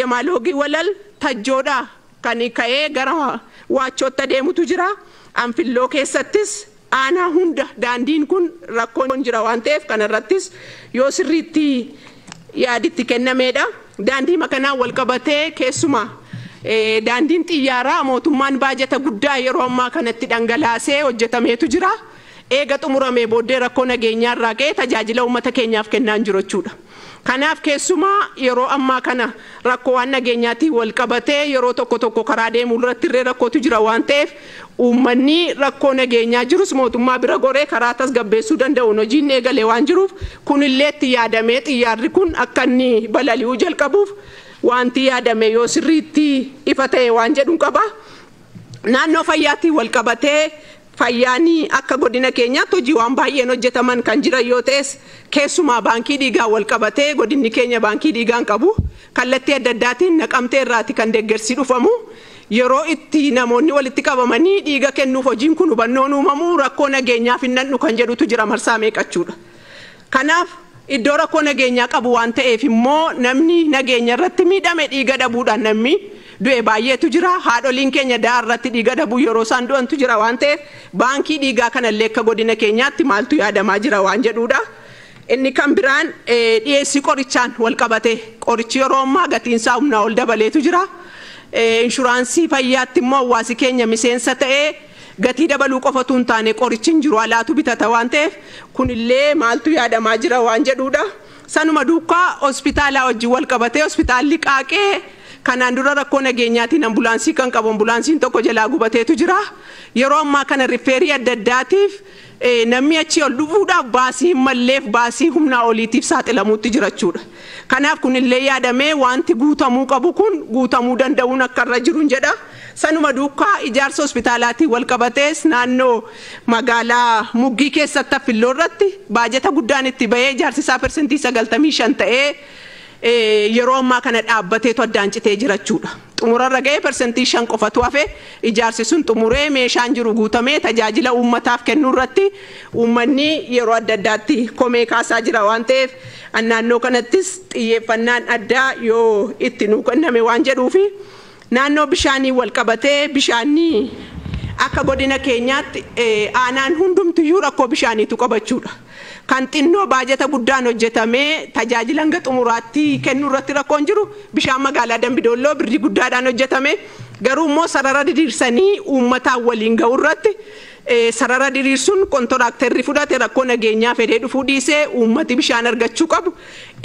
yemaalogii walal tajjoodhaa kan ka'ee gara waachootta deemutu jira anfilloo keessattis aanaa hunda daandiin kun rakkoon jira waan ta'eef kanarrattis yoo sirriitti yaaditti kennameedha daandii makanaa wal qabatee keessumaa Eh, daandiin xiyyaaraa mootummaan baajata guddaa yeroo ammaa kanatti dhangalaasee hojjetametu jira. Eega xumurame booddee rakkoo nageenyaa irraa ka'ee tajaajila uummata keenyaaf kennaan hin jiru Kanaaf keessumaa yeroo ammaa kana rakkoo waan nageenyaatiin wal qabatee yeroo tokko tokko karaa deemuu irratti illee rakkootu jira waan ta'eef uummanni rakkoo nageenyaa jirus mootummaa bira goree karaa tasgabbeessuu danda'uun hojiin eegalee waan jiruuf kunillee itti yaadamee xiyyaarri kun akka inni balali'uu jalqabuuf. wanti yaadame yoo sirriitti ifa ta'e waan jedhu qaba. Naannoo fayyaatti wal qabatee fayyaan akka godina keenyaatti hojii waan baay'een hojjetaman kan jiran yoo ta'es keessumaa baankii dhiigaa wal qabatee godinni keenya baankii dhiigaan qabu kallattii adda addaatiin naqamtee irraati kan deeggarsi dhufamu. yeroo itti namoonni walitti qabamanii dhiiga kennuuf hojiin kun hubannoon uumamu rakkoo nageenyaaf hin kan jedhutu jira marsaa meeqachuudha. Kanaaf iddoo rakkoo nageenyaa qabu waan ta'eef immoo namni nageenya irratti miidhame dhiiga dhabuudhaan namni du'e baay'eetu jira haadholiin keenya da'aa irratti dhiiga dhabu yeroo isaan du'antu jira waan ta'eef baankii dhiigaa kanallee akka godina keenyaatti maaltu yaadamaa jira waan jedhuudha. Inni kan biraan e, dhiyeessii qorichaan wal qorichi yeroo ammaa gatiinsaa humnaa ol dabaleetu jira. E, inshuraansii fayyaattimmoo immoo hawaasi keenya miseensa ta'ee. gatii dabaluu qofatu hin taane qorichi jiru alaatu bitata waan ta'eef kunillee maaltu yaadamaa jira waan jedhuudha sanuma duukaa hospitaalaa wajjin wal qabatee hospitaalli qaaqee. Kanaan dura rakkoo nageenyaatiin ambulaansii kan qabu ambulaansiin tokko jalaa gubateetu jira. Yeroo ammaa kana rifeerii adda addaatiif namni achi ol dhufuudhaaf baasii hin malleef baasii humnaa oliitiif saaxilamuutti jirachuudha. Kanaaf kunillee yaadamee wanti guutamuu qabu kun guutamuu danda'uun akka irra jiru jedha. Sanuma duukaa ijaarsa hospitaalaatiin wal qabatees naannoo magaalaa muggii keessatti affiloo irratti baajata guddaan itti bahee ijaarsisaa persentii 95 ta'ee Eh, yeroo ammaa kana dhaabbateetu addaancitee citee jirachuudha. Xumurarra ga'ee persentii shan qofatu hafe ijaarsisun xumuree meeshaan jiru guutamee tajaajila uummataaf kennu irratti uummanni yeroo adda addaatti komee kaasaa jira waan ta'eef naannoo kanattis xiyyeeffannaan addaa yoo itti nuu kenname waan jedhuufi naannoo bishaanii wal qabatee bishaanii akka godina keenyaatti aanaan hundumtiyyuu rakkoo bishaaniitu qabachuudha. Kan xinnoo baajata guddaan hojjetamee tajaajilan gaxumuraatti kennuu irratti rakkoon jiru bishaan magaalaa Dambidoolloo birri guddaadhaan hojjetame garuu immoo sarara diriirsanii uummataan waliin ga'uu irratti sarara diriirsuun kontoraaktarri fudhate rakkoo nageenyaa fedhee dhufuu dhiisee uummati bishaan argachuu qabu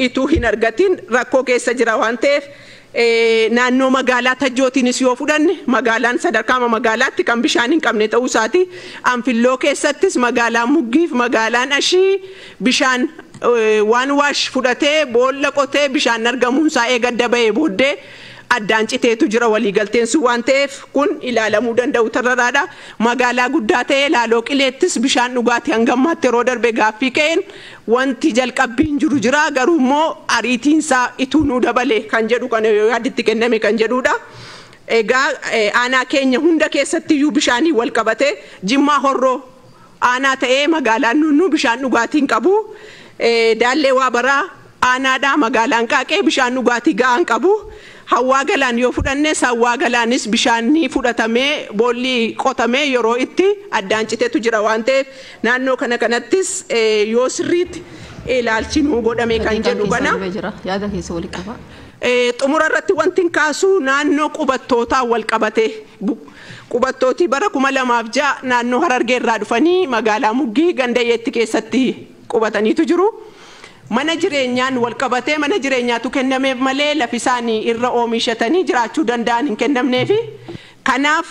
ituu hin argatin rakkoo keessa jira waan ta'eef. Eh, naannoo magaalaa Tajootiinis yoo fudhanne magaalaan sadarkaa magaalaatti kan bishaan hin qabne ta'uu isaati. Anfilloo keessattis magaalaan muggiif magaalaan ashii bishaan eh, waan waash fudhatee boolla qotee bishaan argamuun isaa eegadda bahee booddee. addaan citeetu jira waliigalteen sun waan ta'eef kun ilaalamuu danda'u tararaadha. Magaalaa guddaa ta'e laaloo qileettis bishaan dhugaatii hanga ammaatti yeroo darbe gaaffii ka'een wanti jalqabbiin jiru jira garuu immoo ariitiinsaa ituu nuu dabale kan jedhu kan yaaditti kenname kan jedhudha. Egaa e, aanaa keenya hunda keessatti iyyuu bishaanii wal qabate jimmaa horroo aanaa ta'e magaalaan nunnu bishaan dhugaatiin qabu e, daallee waa baraa aanaadhaa magaalaan qaaqee bishaan dhugaatii ga'aan qabu. hawwaa galaan yoo fudhannes hawwaa galaanis bishaanni fudhatamee boolli qotamee yeroo itti addaan citeetu jira waan ta'eef naannoo kana kanattis yoo sirriitti ilaalchinu godhame kan jedhu kana. Xumura irratti wanti hin kaasu naannoo qubattootaa wal qabatee qubattooti bara kuma lamaaf ja'a naannoo harargee irraa dhufanii magaalaa muggii gandayyeetti keessatti qubataniitu jiru. mana jireenyaan qabatee mana jireenyaatu kennameef malee lafisaan isaanii irra oomishatanii jiraachuu danda'an hin kennamneefi kanaaf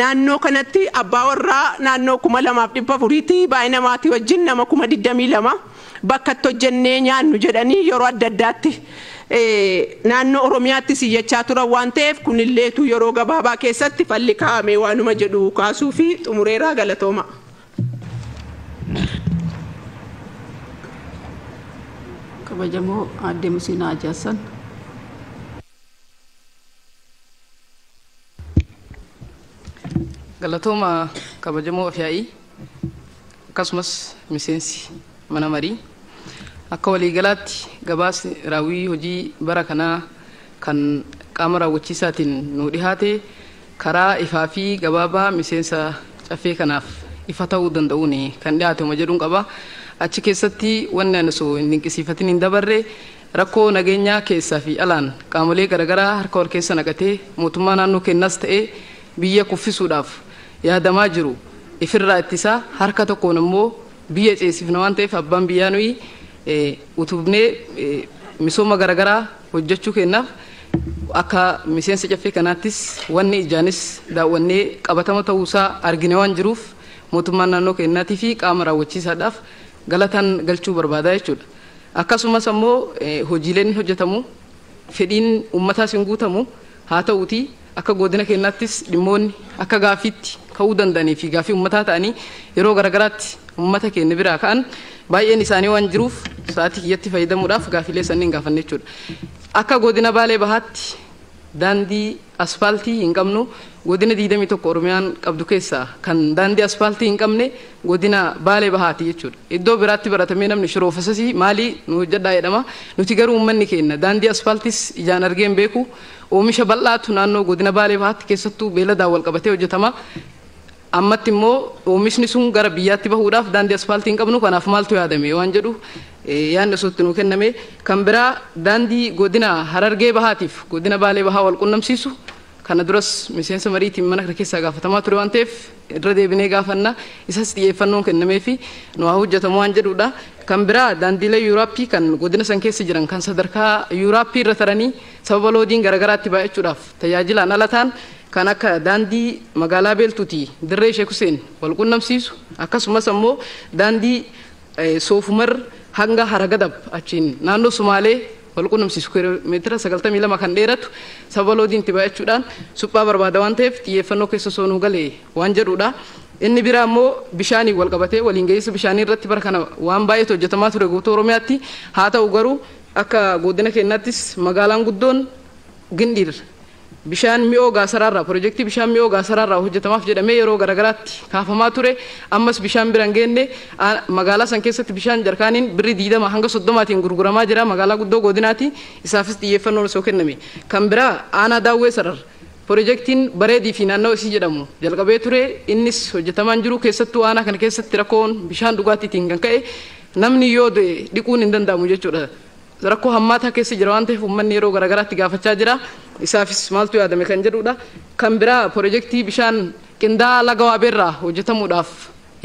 naannoo kanatti abbaa warraa naannoo kuma lamaaf dhibba baay'ina maatii wajjin nama kuma digdamii bakka itti hojjennee nyaannu jedhanii yeroo adda addaatti naannoo oromiyaatti siyyachaa turan waan ta'eef kunilleetu yeroo gabaabaa keessatti falli kaa'ame waanuma jedhu kaasuu fi galatooma. kabajamo aadde Musiinaa Ajaassan. galatooma kabajamoo of yaa'ii akkasumas miseensi mana marii akka waliigalaatti gabaasni raawwii hojii bara kanaa kan qaama raawwachiisaatiin nu dhihaate karaa ifaa fi gabaabaa miseensa cafee kan dhiyaate jedhuun qaba. achi keessatti wannaan osoo hin dinqisiifatin hin dabarre rakkoo nageenyaa keessaa fi alaan qaamolee garaagaraa harka wal keessa naqatee mootummaa naannoo kennas ta'ee biyya kuffisuudhaaf yaadamaa jiru ifirraa ittisaa harka tokkoon immoo biyya ceesifna waan ta'eef abbaan biyyaa nuyi utubnee misooma garaagaraa hojjechuu kennaaf akka miseensa caffee kanaattis wanni ijaanis daawwannee qabatama ta'uusaa argine waan jiruuf mootummaan naannoo kennaatii fi qaama raawwachiisaadhaaf. galataan galchuu barbaada jechuudha akkasumas ammoo hojiileen hojjetamu fedhiin uummataas hin guutamu haa ta'uuti akka godina keenyaattis dhimmoonni akka gaafiitti ka'uu danda'anii fi gaafii uummataa ta'anii yeroo garaagaraatti uummata keenya biraa ka'an baay'een isaanii waan jiruuf sa'aatii kiyyatti fayyadamuudhaaf gaafilee sanniin gaafanne jechuudha akka godina baalee bahaatti daandii asfaaltii hin qabnu godina 21 oromiyaan qabdu keessaa kan daandii asfaaltii hin qabne godina baalee bahaati jechuudha. Iddoo biraatti baratamee namni shiroofasasii maalii nu hojjedhaa jedhama nuti garuu uummanni keenya daandii asfaaltis ijaan argeen beeku oomisha bal'aatu naannoo godina baalee bahaatti keessattuu beeladaan wal qabatee hojjetama. ammatti immoo oomishni sun gara biyyaatti bahuudhaaf daandii asfaaltii hin qabnu kanaaf maaltu yaadame waan jedhu yaadni asutti nuu kenname kan biraa daandii godina harargee bahaatiif godina baalee bahaa wal qunnamsiisu kana duras miseensa mariitiin mana keessaa gaafatamaa ture waan ta'eef irra deebinee gaafanna isas xiyyeeffannoon kennamee fi nu haa hojjetamu waan jedhudha. Kan biraa daandiilee Yuuraappii kan godina san keessa jiran kan sadarkaa Yuuraappii irra taranii sababa loodiin garaagaraatti baay'achuudhaaf tajaajilaan ala ta'an kan akka daandii magaalaa beeltuuti dirree ishee kuseen wal qunnamsiisu akkasumas ammoo daandii eh, soofumar hanga haragadab achiin naannoo sumaalee wal qunnamsiisu kiiloomeetira 92 kan dheeratu sababa loodiin itti baay'achuudhaan suphaa barbaada waan ta'eef xiyyeeffannoo keessa soonuu galee waan jedhudha. Inni biraa immoo bishaanii wal qabatee waliin gahiinsa bishaanii irratti bara kana waan baay'eetu hojjetamaa ture guutuu Oromiyaatti haa ta'u garuu akka godina keenyaattis magaalaan guddoon Gindiir bishaan mi'oogaa saraarraa piroojeektii bishaan mi'oogaa saraarraa hojjetamaaf jedhamee yeroo garagaraatti kaafamaa ture ammas bishaan bira hin geenne magaalaa san keessatti bishaan jarkaaniin birri diidama hanga soddomaatiin gurguramaa jira magaalaa guddoo godinaati isaafis xiyyeeffannoon osoo kenname kan biraa aanaa daawwee sararra piroojeektiin bareedii fi naannoo isii jedhamu jalqabee ture innis hojjetamaan jiru keessattuu aanaa kana keessatti rakkoon bishaan dhugaatiitiin kan ka'e namni yoo dhiquun hin danda'amu jechuudha. rakkoo hammaataa keessa jira waan ta'eef uummanni yeroo garaagaraatti gaafachaa jira isaafis maaltu yaadame kan jedhudha kan biraa piroojeektii bishaan qindaa'aa laga waabeerraa hojjetamuudhaaf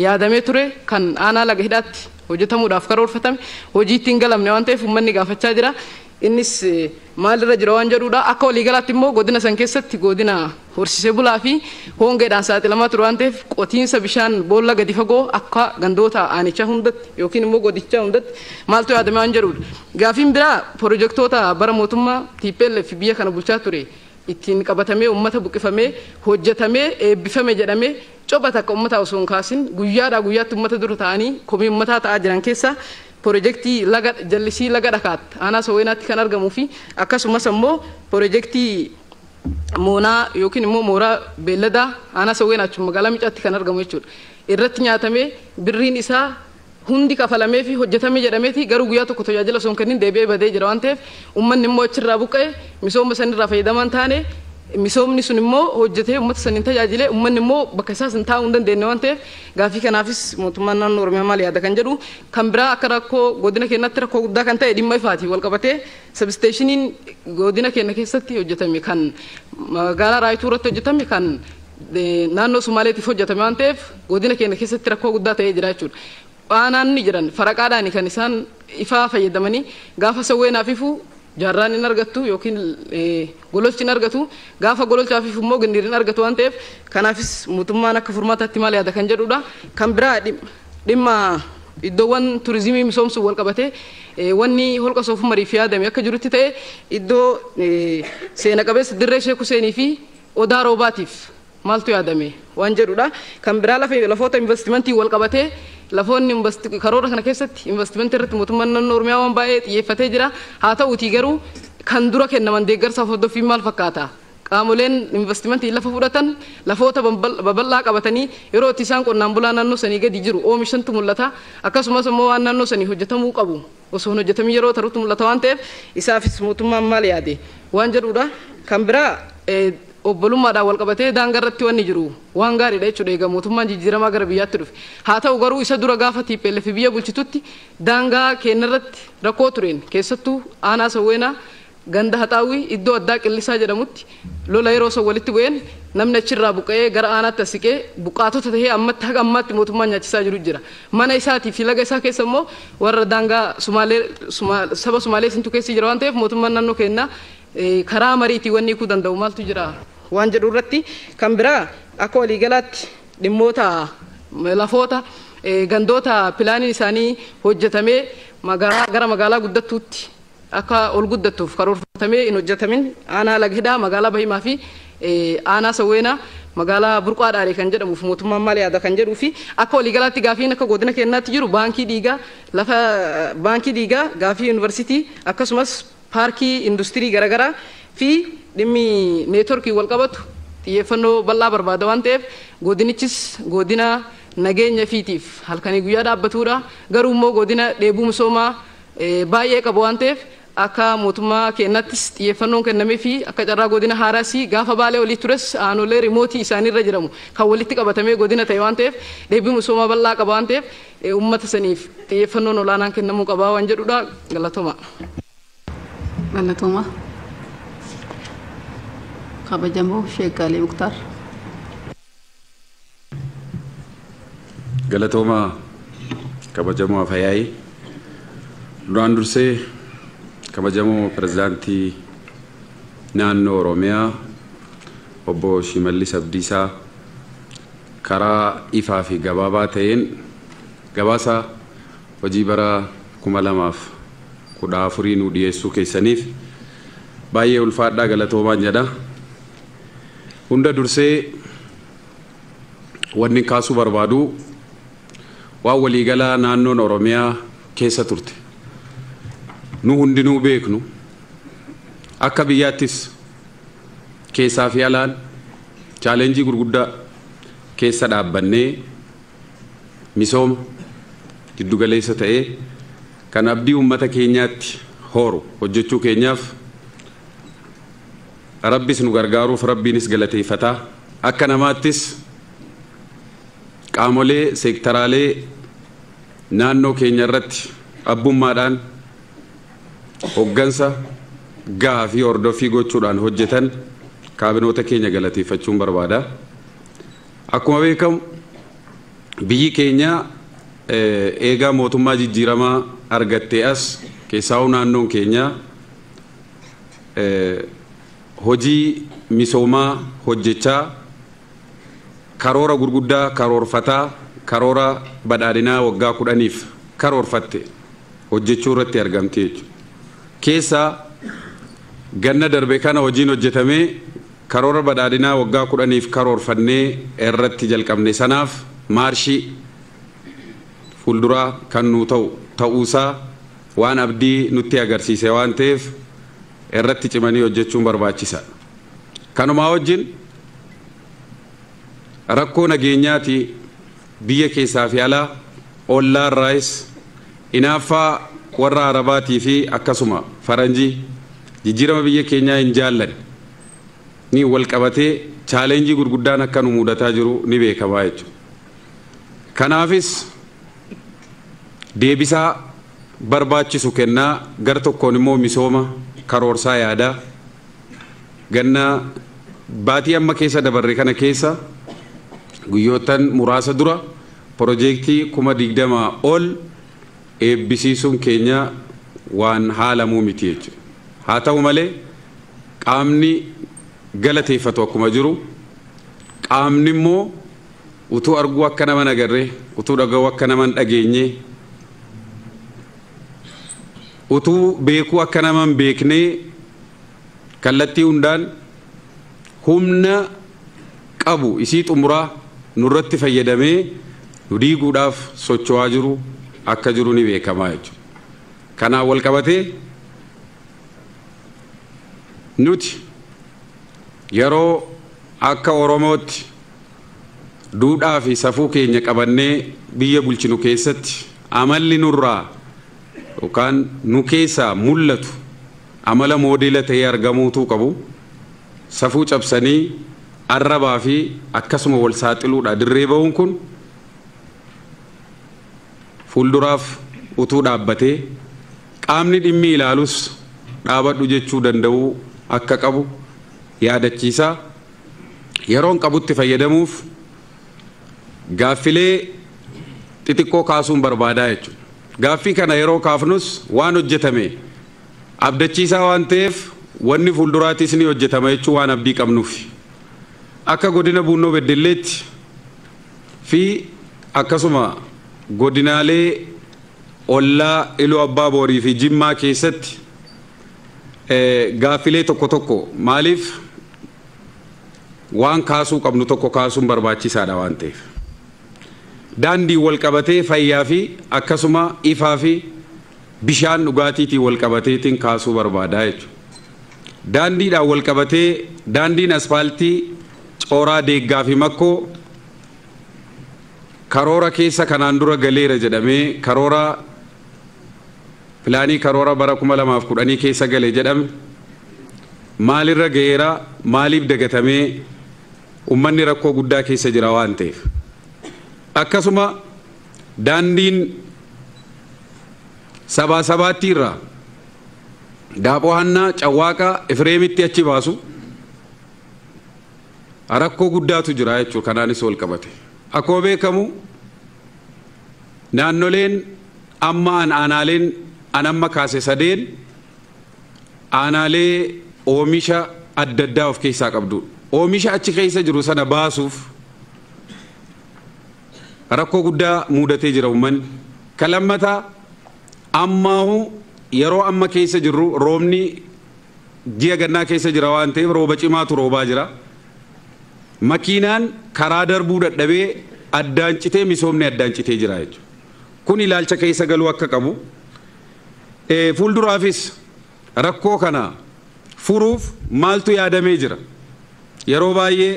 yaadamee ture kan aanaa laga hidhaatti hojjetamuudhaaf karoorfatame hojii ittiin galamne waan ta'eef uummanni gaafachaa jira innis maalirra jira waan jedhuudha akka waliigalaatti immoo godina san keessatti godina horsisee bulaa fi hongeedhaan saaxilamaa ture waan ta'eef qotiinsa bishaan boolla gadi fagoo akka gandoota aanichaa hundatti yookiin immoo godichaa hundatti maaltu yaadame waan jedhuudha. Gaafiin biraa pirojektoota bara mootummaa fi biyya kana bulchaa ture ittiin qabatamee uummata buqifamee hojjetamee eebbifame jedhamee copha takka uummata osoo hin kaasin guyyaadhaa guyyaatti uummata dura ta'anii komii uummataa ta'aa jiran keessaa. piroojeektii jallisii laga dhakaatti aanaa sawweenaatti kan argamuu fi akkasumas ammoo piroojeektii moonaa yookiin immoo mooraa beelladaa aanaa sawweenaa jechuun magaalaa miicaatti kan argamu jechuudha. Irratti nyaatamee birriin isaa hundi kafalamee fi hojjetamee jedhameeti garuu guyyaa tokko tajaajila osoo hin kennin deebi'ee badee jira waan ta'eef uummanni immoo achirraa buqqa'e misooma sanirraa fayyadamaan taane misoomni sun immoo hojjetee uummata saniin tajaajilee uummanni immoo bakka isaa sin taa'uu hin dandeenye waan ta'eef gaafii kanaafis mootummaan naannoo oromiyaa maal yaada kan jedhu kan biraa akka rakkoo godina keenyatti rakkoo guddaa kan ta'e dhimma ifaati wal qabatee sabsteeshiniin godina keenya keessatti hojjetame kan magaalaa raayituu irratti hojjetame kan naannoo sumaaleetiif hojjetame waan ta'eef godina keenya keessatti rakkoo guddaa ta'ee jira jechuudha. Aanaan ni jiran faraqaadhaan kan isaan ifaa fayyadamanii gaafa sawweenaaf ifuu jaarraan hin argattu yookiin gololchi hin argatu gaafa gololchaafiif immoo gandiir hin argatu waan ta'eef kanaafis mootummaan akka furmaataatti maal yaada kan jedhudha kan biraa dhimma iddoowwan turizimii misoomsuun wal qabate wanni holqa soofumariif yaadame akka jirutti ta'e iddoo seena qabeessa dirree sheeku seenii fi odaa roobaatiif maaltu yaadame waan jedhudha kan biraa lafa lafoota investimentii wal qabatee lafoonni karoora kana keessatti investimentii irratti mootummaan naannoo oromiyaa waan baay'ee xiyyeeffatee jira haa ta'uutii garuu kan dura kennaman deeggarsaaf hordoffiin maal fakkaata qaamoleen investimentii lafa fudhatan lafoota babal'aa qabatanii yeroo itti isaan qonnaan bulaa naannoo sanii gadi jiru oomishantu mul'ata akkasumas immoo waan naannoo sanii hojjetamuu qabu osoo hin hojjetamin yeroo taruutu mul'ata waan ta'eef isaafis mootummaan maal yaade waan jedhudha kan biraa obbolummaadhaan walqabatee daangarratti wanni jiru waan gaariidha jechuudha egaa mootummaan jijjiiramaa gara biyyaatti dhufe haa ta'u garuu isa dura gaafa TPLF biyya bulchitutti daangaa kenna irratti rakkoo tureen keessattuu aanaa sawweenaa ganda haxaawii iddoo addaa qillisaa jedhamutti lola yeroo san walitti bu'een namni achirraa buqa'ee gara aanaatti asiqee buqqaatota ta'ee ammatti haga ammaatti mootummaan nyaachisaa jiru jira mana isaatii fi laga isaa keessa immoo warra daangaa sumaalee saba sumaalee sintu keessi jira waan ta'eef mootummaan naannoo kennaa karaa mariitii wanni hiikuu danda'u maaltu jira. waan jedhu irratti kan biraa akka waliigalaatti dhimmoota lafoota gandoota pilaaniin isaanii hojjetamee magaalaa gara magaalaa guddattuutti akka ol guddattuuf karoorfatamee hin hojjetamin aanaa lagahidhaa magaalaa bahimaa fi aanaa sawweenaa magaalaa burqaa dhaaree kan jedhamuuf mootummaan maal yaada kan jedhuu fi akka waliigalaatti gaafiin akka godina kennaatti jiru baankii diigaa lafa baankii diigaa gaafii yuunivarsiitii akkasumas paarkii industirii garaagaraa fi dhimmi neetworkii walqabatu xiyyeeffannoo bal'aa barbaada waan ta'eef godinichis godina nageenya fiitiif halkanii guyyaa dhaabbatudha garuu godina dheebuu misoomaa baay'ee qabu waan ta'eef akka mootummaa keenyattis xiyyeeffannoon kennameefi akka carraa godina haaraas gaafa baalee olii tures aanolee rimootii isaaniirra jiramu kan walitti qabatamee godina ta'e waan ta'eef dheebii misoomaa bal'aa qaba waan ta'eef uummata saniif xiyyeeffannoon olaanaan kennamuu qabaa waan jedhudha galatooma. galatooma. Kabajamoo Sheekaalee Muktaar. Galatoomaa kabajamoo Afayaayi. Duraan dursee kabajamoo pirezidaantii naannoo Oromiyaa obbo Shimallis Abdiisaa karaa ifaa fi gabaabaa ta'een gabaasa hojii bara kuma lamaaf kudha afurii nu dhiyeessuu keessaniif baay'ee ulfaadhaa galatoomaan jedha. hunda dursee wanni kaasuu barbaadu waan waliigalaa naannoon oromiyaa keessa turte nu hundinuu beeknu akka biyyaattis keessaa fi alaan chaalenjii gurguddaa keessa dhaabbannee misooma jiddugaleessa ta'ee kan abdii uummata keenyaatti hooru hojjechuu keenyaaf Rabbis nu gargaaruuf Rabbiinis galateeffataa akka namaattis qaamolee seektaraalee naannoo keenya irratti abbummaadhaan hooggansa gahaa fi hordoffii gochuudhaan hojjetan kaabinoota keenya galateeffachuun barbaada. Akkuma beekamu biyyi keenya eegaa mootummaa jijjiiramaa argattee as keessaa naannoon keenya hojii misoomaa hojjechaa karoora gurguddaa karoorfataa karoora badhaadhinaa waggaa kudhaniif karoorfatte hojjechuu irratti argamte keessa Keessaa ganna darbe kana hojiin hojjetamee karoora badhaadhinaa waggaa kudhaniif karoorfannee irratti jalqabne sanaaf maarshii fuulduraa kan nu ta'u ta'uusaa waan abdii nutti agarsiise waan ta'eef irratti cimanii hojjechuun barbaachisa Kanumaa wajjin rakkoo nageenyaatii biyya keessaa fi alaa ollaa raayis inaaffaa warra arabaatii fi akkasuma faranjii jijjiirama biyya keenyaa hin jaallan ni wal qabatee chaalenjii gurguddaan akka nu mudataa jiru ni beekamaa jechuudha. Kanaafis deebisaa barbaachisu kennaa gara tokkoon immoo misooma karoorsaa yaadaa baatii amma keessa dabarre kana keessa guyyoottan muraasa dura pirojektii kuma ol eebbisiisuun keenya waan haalamuu miti jechuudha. Haa ta'u malee qaamni galateeffatu akkuma jiru qaamni immoo utuu arguu akka naman agarree utuu dhaga'u akka naman dhageenye utuu beekuu akka naman beeknee kallattii hundaan humna qabu isii xumuraa nurratti fayyadamee nu diiguudhaaf socho'aa jiru akka jiru ni beekamaa jechuudha. Kanaan wal qabatee nuti yeroo akka Oromootti duudhaa fi safuu keenya qabannee biyya bulchinu keessatti amalli nurraa yookaan nu keessaa mul'atu amala moodela ta'ee utuu qabu safuu cabsanii arrabaa fi akkasuma wal saaxiluudha dirree ba'uun kun fuulduraaf utuu dhaabbatee qaamni dhimmi ilaalus dhaabadhu jechuu danda'u akka qabu yaadachiisaa yeroon qabutti fayyadamuuf gaaffilee xixiqqoo kaasuun barbaadaa jechuudha. gaaffii kana yeroo kaafnus waan hojjetame abdachiisaa waan ta'eef wanni fuulduraatiis ni hojjetama jechuun waan abdii qabnuuf akka godina buunoo beddelleetti fi akkasuma godinaalee ollaa iluu abbaa boorii fi jimmaa keessatti gaaffilee tokko tokko maaliif waan kaasuu qabnu tokko kaasuun barbaachisaadha waan ta'eef. daandii wal qabatee fayyaa fi akkasuma ifaa fi bishaan dhugaatiitiin wal qabateetiin kaasuu barbaada jechuudha. Daandiidhaan wal qabatee daandiin asfaaltii cooraa deeggaa fi makkoo karoora keessa kanaan dura galeera jedhamee karoora pilaanii karoora bara kuma lamaaf kudhanii keessa gale jedhame maalirra ga'eera maaliif dagatamee uummanni rakkoo guddaa keessa jira waan ta'eef. akkasuma daandiin sabaa sabaatti irraa daaphoo hannaa cawwaaqaa ifreemitti achi baasu rakkoo guddaatu jira jechuudha kanaanis wal qabate akkoo beekamu naannoleen amma an aanaaleen an amma kaase sadeen aanaalee oomisha adda addaa of keessaa qabdu oomisha achi keessa jiru sana baasuuf rakkoo guddaa mudatee jira uummanni. Kan lammataa ammaahuu yeroo amma keessa jirru roobni ji'a gannaa keessa jira waan ta'eef rooba cimaatu roobaa jira. Makiinaan karaa darbuu dadhabee addaan citee misoomni addaan citee jira jechuudha. Kun ilaalcha keessa galuu akka qabu. E, Fuulduraafis rakkoo kana furuuf maaltu yaadamee jira? Yeroo baay'ee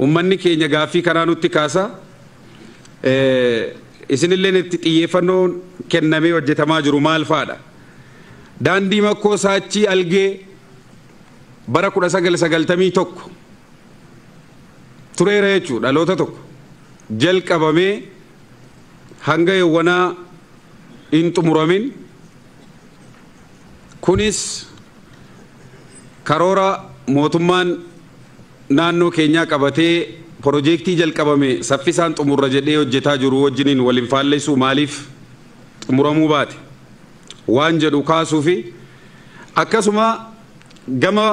uummanni keenya gaaffii karaa nutti kaasaa. Eh, isinilleen itti xiyyeeffannoon kennamee hojjetamaa jiru maal faadha. Daandii makkoo saachii algee bara 1991 tokko tureera jechuudha dhaloota tokko jalqabamee hanga yowwanaa hin xumuramin kunis karoora mootummaan naannoo keenyaa qabatee Projektii jalqabame saffisaan xumurra jedhee hojjetaa jiru wajjiniin waliin faallessu maaliif xumuramuu baate waan jedhu kaasuu fi akkasuma gama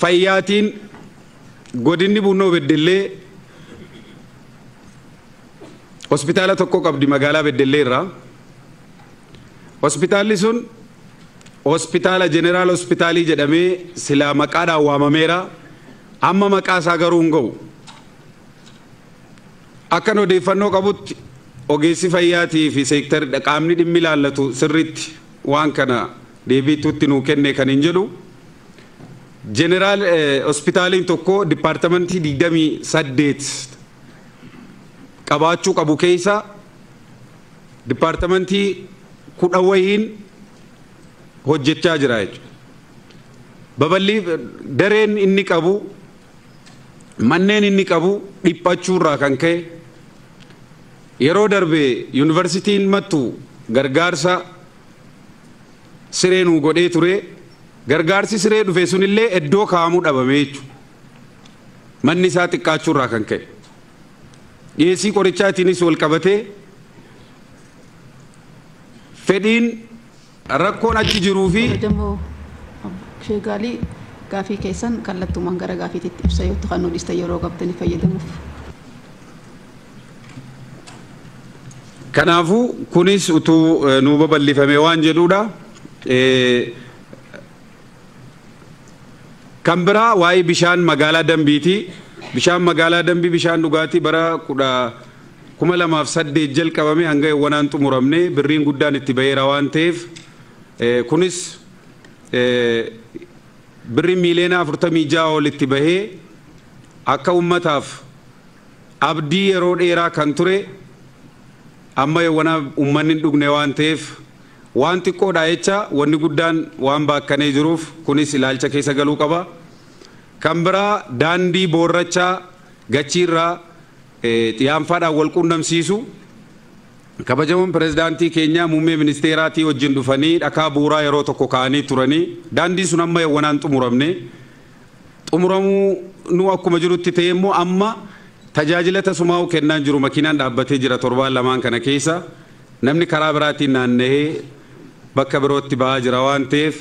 fayyaatiin godinni bunnoo beddellee hospitaala tokko qabdi magaalaa beddellee irraa hospitaalli sun hospitaala jeneraal hospitaalii jedhamee silaa maqaadhaan waamameera amma maqaa isaa garuu hin ga'u. Akkan odeeffannoo qabutti ogeessi fayyaatiif fi qaamni dhimmi ilaallatu sirriitti waan kana deebiituutti nuu kenne kan hin jedhu. Jeneraal eh, hospitaaliin tokko dipaartamentii digdamii saddeet qabaachuu qabu keessa dipaartamentii kudha wayiin hojjechaa jira jechuudha. dareen inni qabu manneen inni qabu dhiphachuurraa kan ka'e yeroo darbee yuunivarsitiin mattu gargaarsa siree nuu godhee ture gargaarsi siree dhufe sunillee eddoo kaa'amuu dhabamee jechuudha. Manni isaa xiqqaachuu irraa kan ka'e. Dhiyeessii qorichaatiinis wal qabatee fedhiin rakkoon achi jiruu fi. Sheegalii gaafii keessan kallattumaan gara gaafiitti ibsa yoo ta'an yeroo qabdanii fayyadamuuf. Kanaafuu kunis utuu eh, nuu babal'ifame waan jedhuudha. Eh, kan biraa waa'ee bishaan magaalaa Dambiiti. Bishaan magaalaa Dambii bishaan dhugaatii bara kuma lamaaf jalqabame hanga wanaan xumuramne birriin guddaan itti baheera waan ta'eef eh, kunis birriin miiliyoona afurtamii ja'a olitti bahee akka ummataaf abdii yeroo dheeraa kan ture amma yawwana uummanni hin dhugne waan ta'eef waan wani jecha wanni guddaan waan baakkanee jiruuf kunis ilaalcha keessa galuu qaba. Kan biraa daandii boorrachaa gachiirraa e, xiyaanfaadhaan wal quunnamsiisu kabajamoon pirezidaantii keenya muummee ministeeraatii wajjin dhufanii dhakaa buuraa yeroo tokko ka'anii turanii daandiin sun amma yawwanaan xumuramne xumuramuu nu akkuma jirutti ta'e immoo amma. tajaajila tasumaa kennaan jiru makiinaan dhaabbatee jira torbaan lamaan kana keessa namni karaa biraatiin naanna'ee bakka birootti ba'aa jira waan ta'eef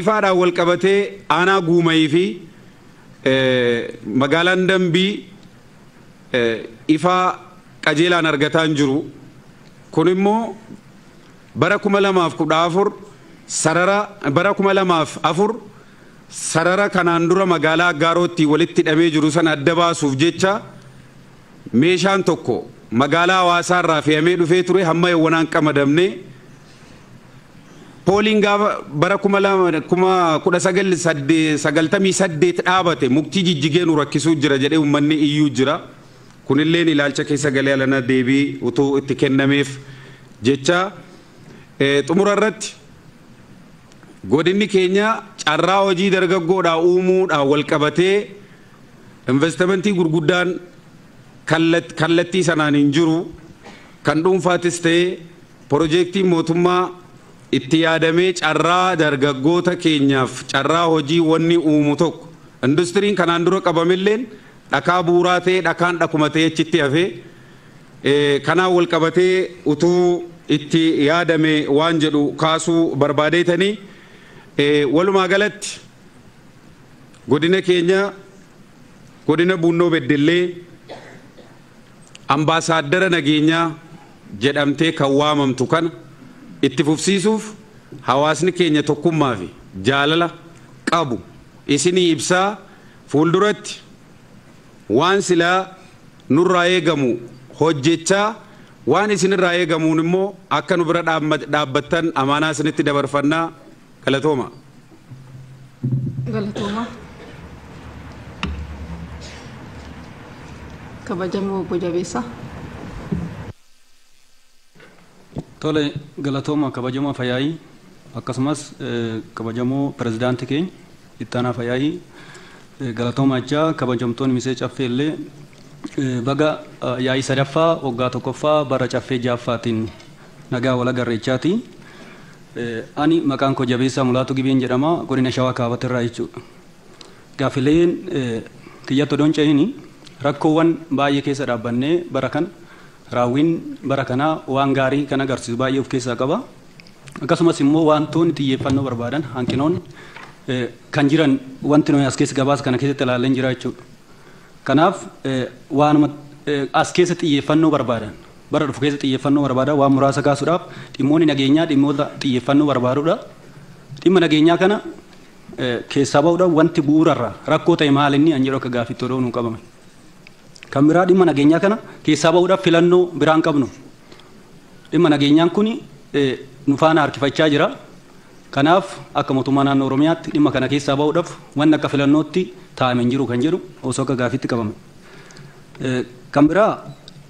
ifaadhaan walqabatee aanaa guumayii fi magaalaan dambii ifaa qajeelaan argataan jiru kun immoo bara kuma lamaaf kudha afur sarara bara kuma lamaaf afur sarara kanaan dura magaalaa gaarootti walitti hidhamee jiru san adda baasuuf jecha meeshaan tokko magaalaa hawaasaa irraa dhufee ture hamma yawwanaan qamadamne pooliin bara kuma kudha sagaltamii saddeet muktii jijjigee nu rakkisuu jira jedhee uummanni iyyuu jira kunilleen ilaalcha keessa galee alana deebii utuu itti kennameef jecha xumura irratti godinni keenya carraa hojii dargaggoodhaa uumuudhaan walqabatee investimentii gurguddaan kallattii sanaan hin jiru kan dhuunfaatis ta'e piroojeektiin mootummaa itti yaadamee carraa dargaggoota keenyaaf carraa hojii wanni uumu tokko industiriin kanaan dura qabamilleen dhakaa buuraa ta'e dhakaan dhakuma ta'e achitti hafee kanaan wal qabatee utuu itti yaadame waan jedhu kaasuu barbaadeetanii walumaa galatti godina keenya godina buunnoo beddellee ambaasaaddara nageenyaa jedhamtee kan waamamtu kana itti fufsiisuuf hawaasni keenya tokkummaa fi jaalala qabu isinii ibsaa fuulduratti waan silaa nurraa eegamu hojjechaa waan isinirraa eegamuun immoo akka nu bira dhaabbattan amaanaa isinitti dabarfannaa galatooma. kabajamoo obbo Jabeessaa. Tole galatooma kabajamoo fayyaayi akkasumas kabajamoo pirezidaantii keenya Ittaanaa fayyaayi galatooma ajaa kabajamtoonni misee caffee illee baga yaa'i sadaffaa waggaa tokkoffaa bara caffee jaaffaatiin nagaa wal agarreechaati. Ani maqaan koo Jabeessaa Mulaatu Gibeen jedhama godina Shawaa Kaabatirraa jechuudha. Gaafileen kiyya Todoon Cehinii rakkoowwan baay'ee keessa dhaabbannee bara kana raawwiin bara kanaa waan gaarii kan agarsiisu baay'ee of keessaa qaba. Akkasumas immoo wantoonni xiyyeeffannoo barbaadan hanqinoon kan jiran wanti nuyi as keessa gabaasa kana keessatti ilaallee jira jechuudha. Kanaaf waanuma as keessa xiyyeeffannoo barbaadan bara dhufu keessa xiyyeeffannoo barbaadan waan muraasa kaasuudhaaf dhimmoonni nageenyaa dhimmoota xiyyeeffannoo barbaadudha. Dhimma nageenyaa kana keessaa bahuudhaaf wanti bu'uurarra rakkoo ta'e maalinni anjedhu akka gaafittuu dhoonuun qabame. kan biraa dhimma nageenyaa kana keessaa bahuudhaaf filannoo biraan qabnu dhimma nageenyaan kun nu faana harkifachaa jira kanaaf akka mootummaa naannoo oromiyaatti dhimma kana keessaa bahuudhaaf wanni akka filannootti taa'ameen jiru kan jedhu osoo akka gaafiitti qabame kan biraa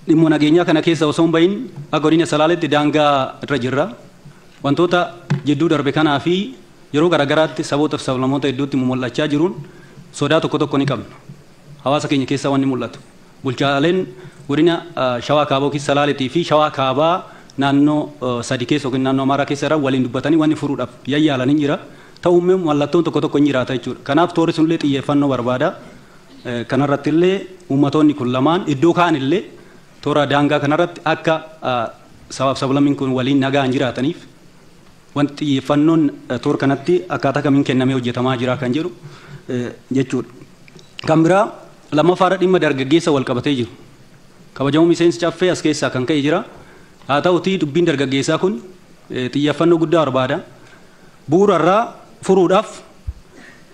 dhimma nageenyaa kana keessa osoo hin bahin akka godina salaaletti daangaa irra jirra wantoota jidduu darbe kanaa fi yeroo garaagaraatti sabootaaf sablamoota hedduutti mul'achaa jiruun sodaa tokko tokko ni qabna hawaasa keenya keessaa wanni mul'atu. bulchaaleen godina shawaa kaaboo keessa salaaletii fi shawaa kaabaa naannoo sadi keessa yookiin naannoo amaaraa keessa irraa waliin dubbatanii wanni furuudhaaf yayyaalan hin jira immoo mallattoon tokko tokko hin jiraata jechuudha kanaaf toorri sunillee xiyyeeffannoo barbaada kanarratti illee uummatoonni kun lamaan iddoo kaan illee toora daangaa kanarratti akka sabaaf sablamiin kun waliin nagaan jiraataniif wanti xiyyeeffannoon toora kanatti akkaataa kamiin kennamee hojjetamaa jira kan jedhu jechuudha kan biraa lama farad fara dhimma dargaggeessa wal qabatee jiru kabajamuu miseensi caffee as keessaa kan atau jira haa bin dubbiin dargaggeessaa kun xiyyeeffannoo guddaa barbaada bu'uura irraa furuudhaaf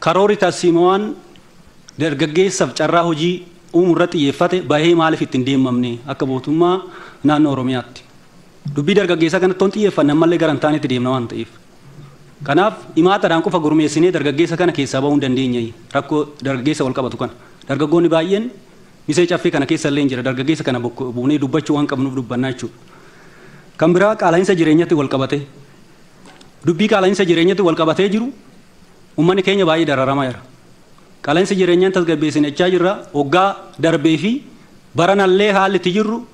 karoori taasifamuwaan dargaggeessaaf carraa hojii uumu irratti xiyyeeffate bahee maaliif ittiin deemamne akka mootummaa naannoo oromiyaatti dubbii dargaggeessaa kanatti hon xiyyeeffanne ammallee garan taanitti deemna waan ta'eef kanaaf imaataadhaan qofa gurmeessinee dargaggeessa kana keessaa ba'uu hin dandeenye rakkoo dargaggeessa wal qabatu kana dargaggoonni baay'een misee caffee kana keessa illee jira dargaggeessa kana buunee dubbachuu waan qabnuuf dubbannaa jechuudha. Kan biraa qaala'insa jireenyatti wal qabate dubbii qaala'insa jireenyatti wal qabatee jiru uummanni keenya baay'ee dararamaa jira. Qaala'insa jireenyaa tasgabbeessin echaa jirra hoggaa darbee fi baranallee haalli itti jirru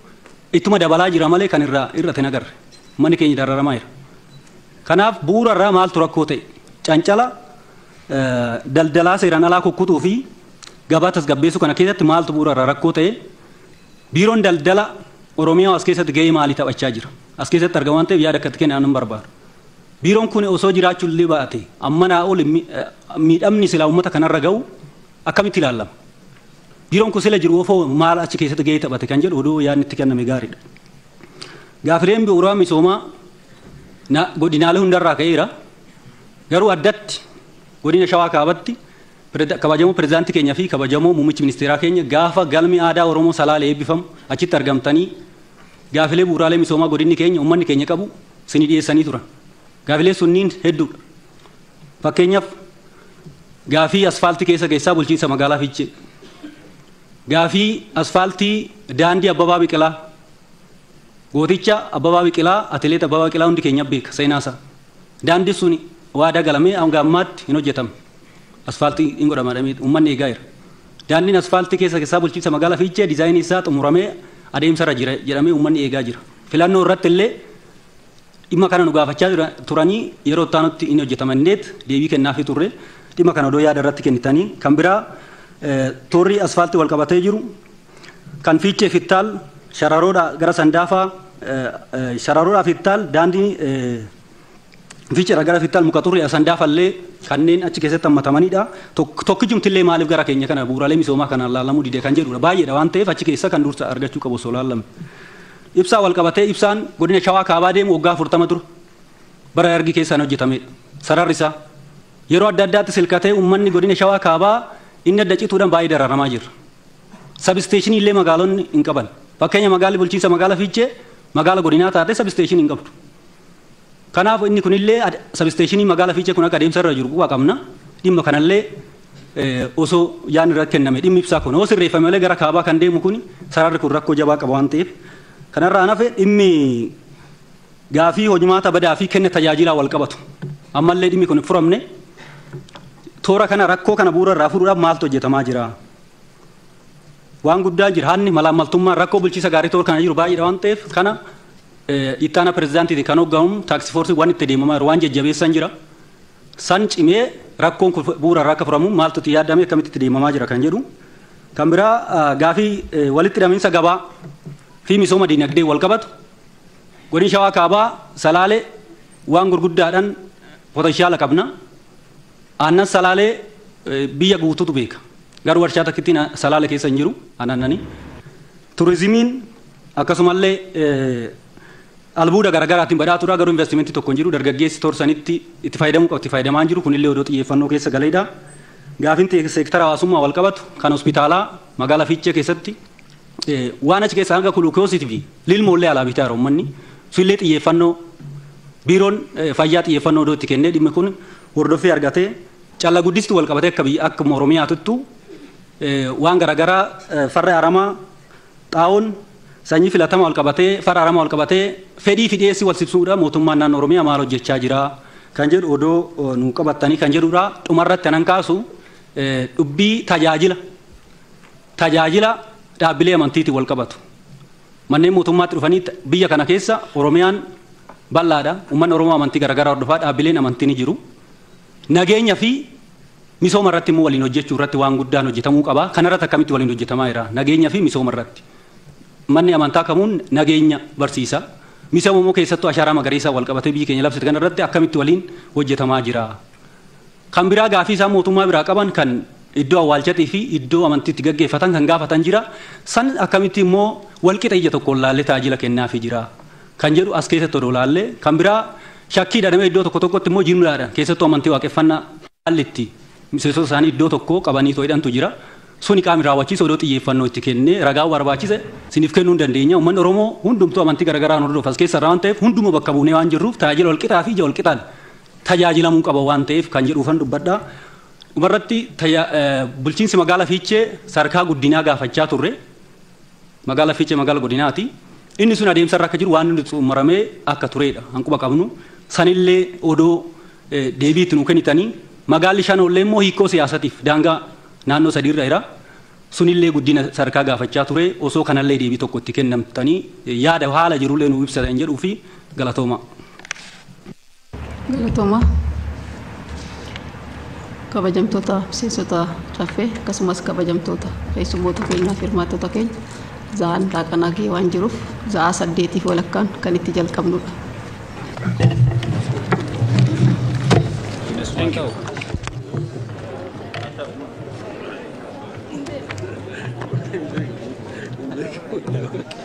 ittuma dabalaa jira malee kan irraa irratti nagarre uummanni keenya dararamaa jira. Kanaaf bu'uura irraa maaltu rakkoo ta'e cancala daldalaa seeraan alaa kukkutuu gabaa tasgabbeessu kana keessatti maaltu bu'uura irraa rakkoo ta'e biiroon daldala Oromiyaa as keessatti ga'ee maalii taphachaa jira as keessatti arga waan ta'eef yaada akkatti kennan hin barbaadu biiroon kun osoo jiraachuun illee baate amma naa ol miidhamni silaa uummata kanarra ga'u akkamitti ilaalama biiroon kun sila jiru ofoo maal achi keessatti ga'ee taphate kan jedhu oduu yaadni itti kenname gaariidha Gaafireen bu'uuraa misoomaa godinaalee hundarraa ka'eera garuu addatti godina shawaa kaabatti kabajamoo pirezidaantii keenyaa fi kabajamoo muummichi ministeeraa keenya gaafa galmi aadaa Oromoo salaalee eebbifamu achitti argamtanii gaafilee bu'uuraalee misoomaa godinni keenya uummanni keenya qabu sini dhiyeessanii turan. Gaafilee sunniin hedduudha. Fakkeenyaaf gaafii asfaaltii keessa keessaa bulchiinsa magaalaa fiichee gaafii asfaaltii daandii Abbabaa Biqilaa gooticha Abbabaa Biqilaa atileet Abbabaa Biqilaa hundi keenya beeka seenaasaa daandii suni waadaa galamee hanga ammaatti hin hojjetamne. asfaaltii hin godhamadhamee uummanni eegaa Daannin asfaaltii keessa keessaa bulchiinsa magaalaa fiichee diizaayinii isaa xumuramee adeemsarra jira jedhamee uummanni eegaa jira. Filannoo irratti illee dhimma kana nu gaafachaa turanii yeroo ittaanutti hin hojjetamanneet deebii kennaafii turre dhimma kana odoo yaada irratti kennitanii kan biraa toorri asfaaltii wal qabatee jiru kan fiichee fittaal shararoodhaa gara sandaafaa shararoodhaa fittaal daandii fiichira gara fittal muka turre asan daafallee kanneen achi keessatti hammatamanidha. Tokkijjumtillee maaliif gara keenya kana bu'uuraalee misoomaa kana laalamuu didee kan jedhudha. Baay'eedha waan ta'eef achi keessa kan dursa argachuu qabu osoo laalame. Ibsaa wal qabatee ibsaan godina shawaa kaabaa deemu waggaa afurtama ture. Bara argi keessaan hojjetamedha. Sararri isaa yeroo adda addaatti silkatee uummanni godina shawaa kaabaa inni adda cituudhaan baay'ee dararamaa jira. Sabsteeshinii illee magaalonni hin qaban. Fakkeenya magaalli bulchiinsa magaala fiichee magaala godinaa taatee sabsteeshinii hin qabdu. Kanaaf inni kunillee sabsteeshinii magaalaa fiichee kun akka adeemsarra jiru bu'aa qabna. Dhimma kanallee osoo yaan irratti kenname dhimmi ibsaa kun osoo sirreeffame malee gara kaabaa kan deemu kun sararri kun rakkoo jabaa qaba waan ta'eef. Kanarraan hafe dhimmi gaafii hojimaata badaa fi kenna tajaajilaa wal qabatu. Ammallee dhimmi kun furamne toora kana rakkoo kana bu'uura irraa furuudhaaf maaltu hojjetamaa jira? Waan guddaa jira. Hanni malaamaltummaan rakkoo bulchiisa gaarii toora kana jiru baay'eedha waan ta'eef kana. ittaana pirezidaantii kan hoggamu taaksii foorsii waan itti deemamaa waan jajjabeessan jira. San cimee rakkoon kun bu'uura irraa akka furamu maaltu itti yaadame akkamitti itti deemamaa jira kan jedhu. Kan biraa gaafii walitti hidhaminsa gabaa fi misooma dinagdee wal qabatu godin shawaa kaabaa salaalee waan gurguddaadhaan potashaala qabna. Aannan salaalee biyya guututu beeka. Garuu warshaa takkitti salaalee keessa hin jiru aanannanii. Turizimiin akkasumallee albuuda garaagaraatiin badhaatuu garuu investimentii tokko hin jiru dargaggeessi toorsanitti itti fayyadamuu qabu qabdi fayyadamaan jiru kunillee odoo xiyyeeffannoo keessa galeedha. Gaafiin seektara hawaasummaa wal qabatu kan hospitaalaa magaalaa Fiichee keessatti waan achi keessaa hanga kulukoosii fi lilmoollee alaa bitaa roommanni sunillee xiyyeeffannoo biiroon fayyaa xiyyeeffannoo odoo itti kennee dhimmi kun hordoffee argatee calla guddistu wal qabatee akka biyya akkuma tuttu waan garaagaraa farra aramaa xaa'oon sanyii filatama wal qabatee faraarama wal qabatee fedhii fi dhiyeessii wal sibsuudha mootummaan naannoo Oromiyaa maal hojjechaa jira kan jedhu odoo nu qabatanii kan jedhudha dhumarratti anan kaasu dubbii tajaajila tajaajila dhaabbilee amantiitiin wal qabatu manneen mootummaatti dhufanii biyya kana keessa Oromiyaan bal'aadha uummanni Oromoo amantii garaagaraa hordofaa dhaabbileen amantii ni jiru nageenya fi misooma irratti immoo waliin hojjechuu irratti waan guddaan hojjetamuu qaba kanarratti akkamitti waliin hojjetamaa jira nageenya fi misooma irratti. manni amantaa kamuun nageenya barsiisa misamu immoo keessattuu ashaaraa magariisa walqabatee biyyi keenya labsite kanarratti akkamitti waliin hojjetamaa jira kan biraa gaafii isaa mootummaa biraa qaban kan iddoo awwaalchatii fi iddoo amantii itti gaggeeffatan kan gaafatan jira san akkamitti immoo walqixa ija tokko laallee taajila kennaa fi jira kan jedhu as keessatti odoo laallee kan biraa shakkii dhadhame iddoo tokko tokkotti immoo jiru laadhan keessattuu amantii waaqeffannaa haalli itti miseensota isaanii iddoo tokko qabanii too'idhantu jira. sun iqaam raawwachiisa odoo xiyyeeffannoo itti kenne ragaa barbaachise siniif kennuu hin dandeenya uummanni oromoo hundumtuu amantii garagaraan hordoof as keessa irraa waan ta'eef hunduma bakka buunee waan jirruuf tajaajila walqixaa fi ija walqixaan tajaajilamuu qaba waan ta'eef kan jedhuufan dubbadha. Dhumarratti bulchiinsi magaala fiichee sarkaa guddinaa gaafachaa turre magaala fiichee magaala godinaati inni sun adeemsarra akka jiru waan inni xumuramee akka turedha hanquba qabnu sanillee odoo deebii itti nu kennitanii magaalli shan ollee immoo hiikoo siyaasatiif daangaa naannoo sadiirra jira. Sunillee guddina sarkaa gaafachaa ture osoo kanallee deebii tokko itti kennamtanii yaada haala jirullee nu ibsatan jedhuu fi galatooma. Galatooma. Kabajamtoota seensota caffee akkasumas kabajamtoota keessummoota keenyaa fi hirmaattota keenya za'aan laaqanaa gahee waan jiruuf za'aa saddeetiif walakkaan kan itti jalqabnudha. Thank you. Thank you. Yeah.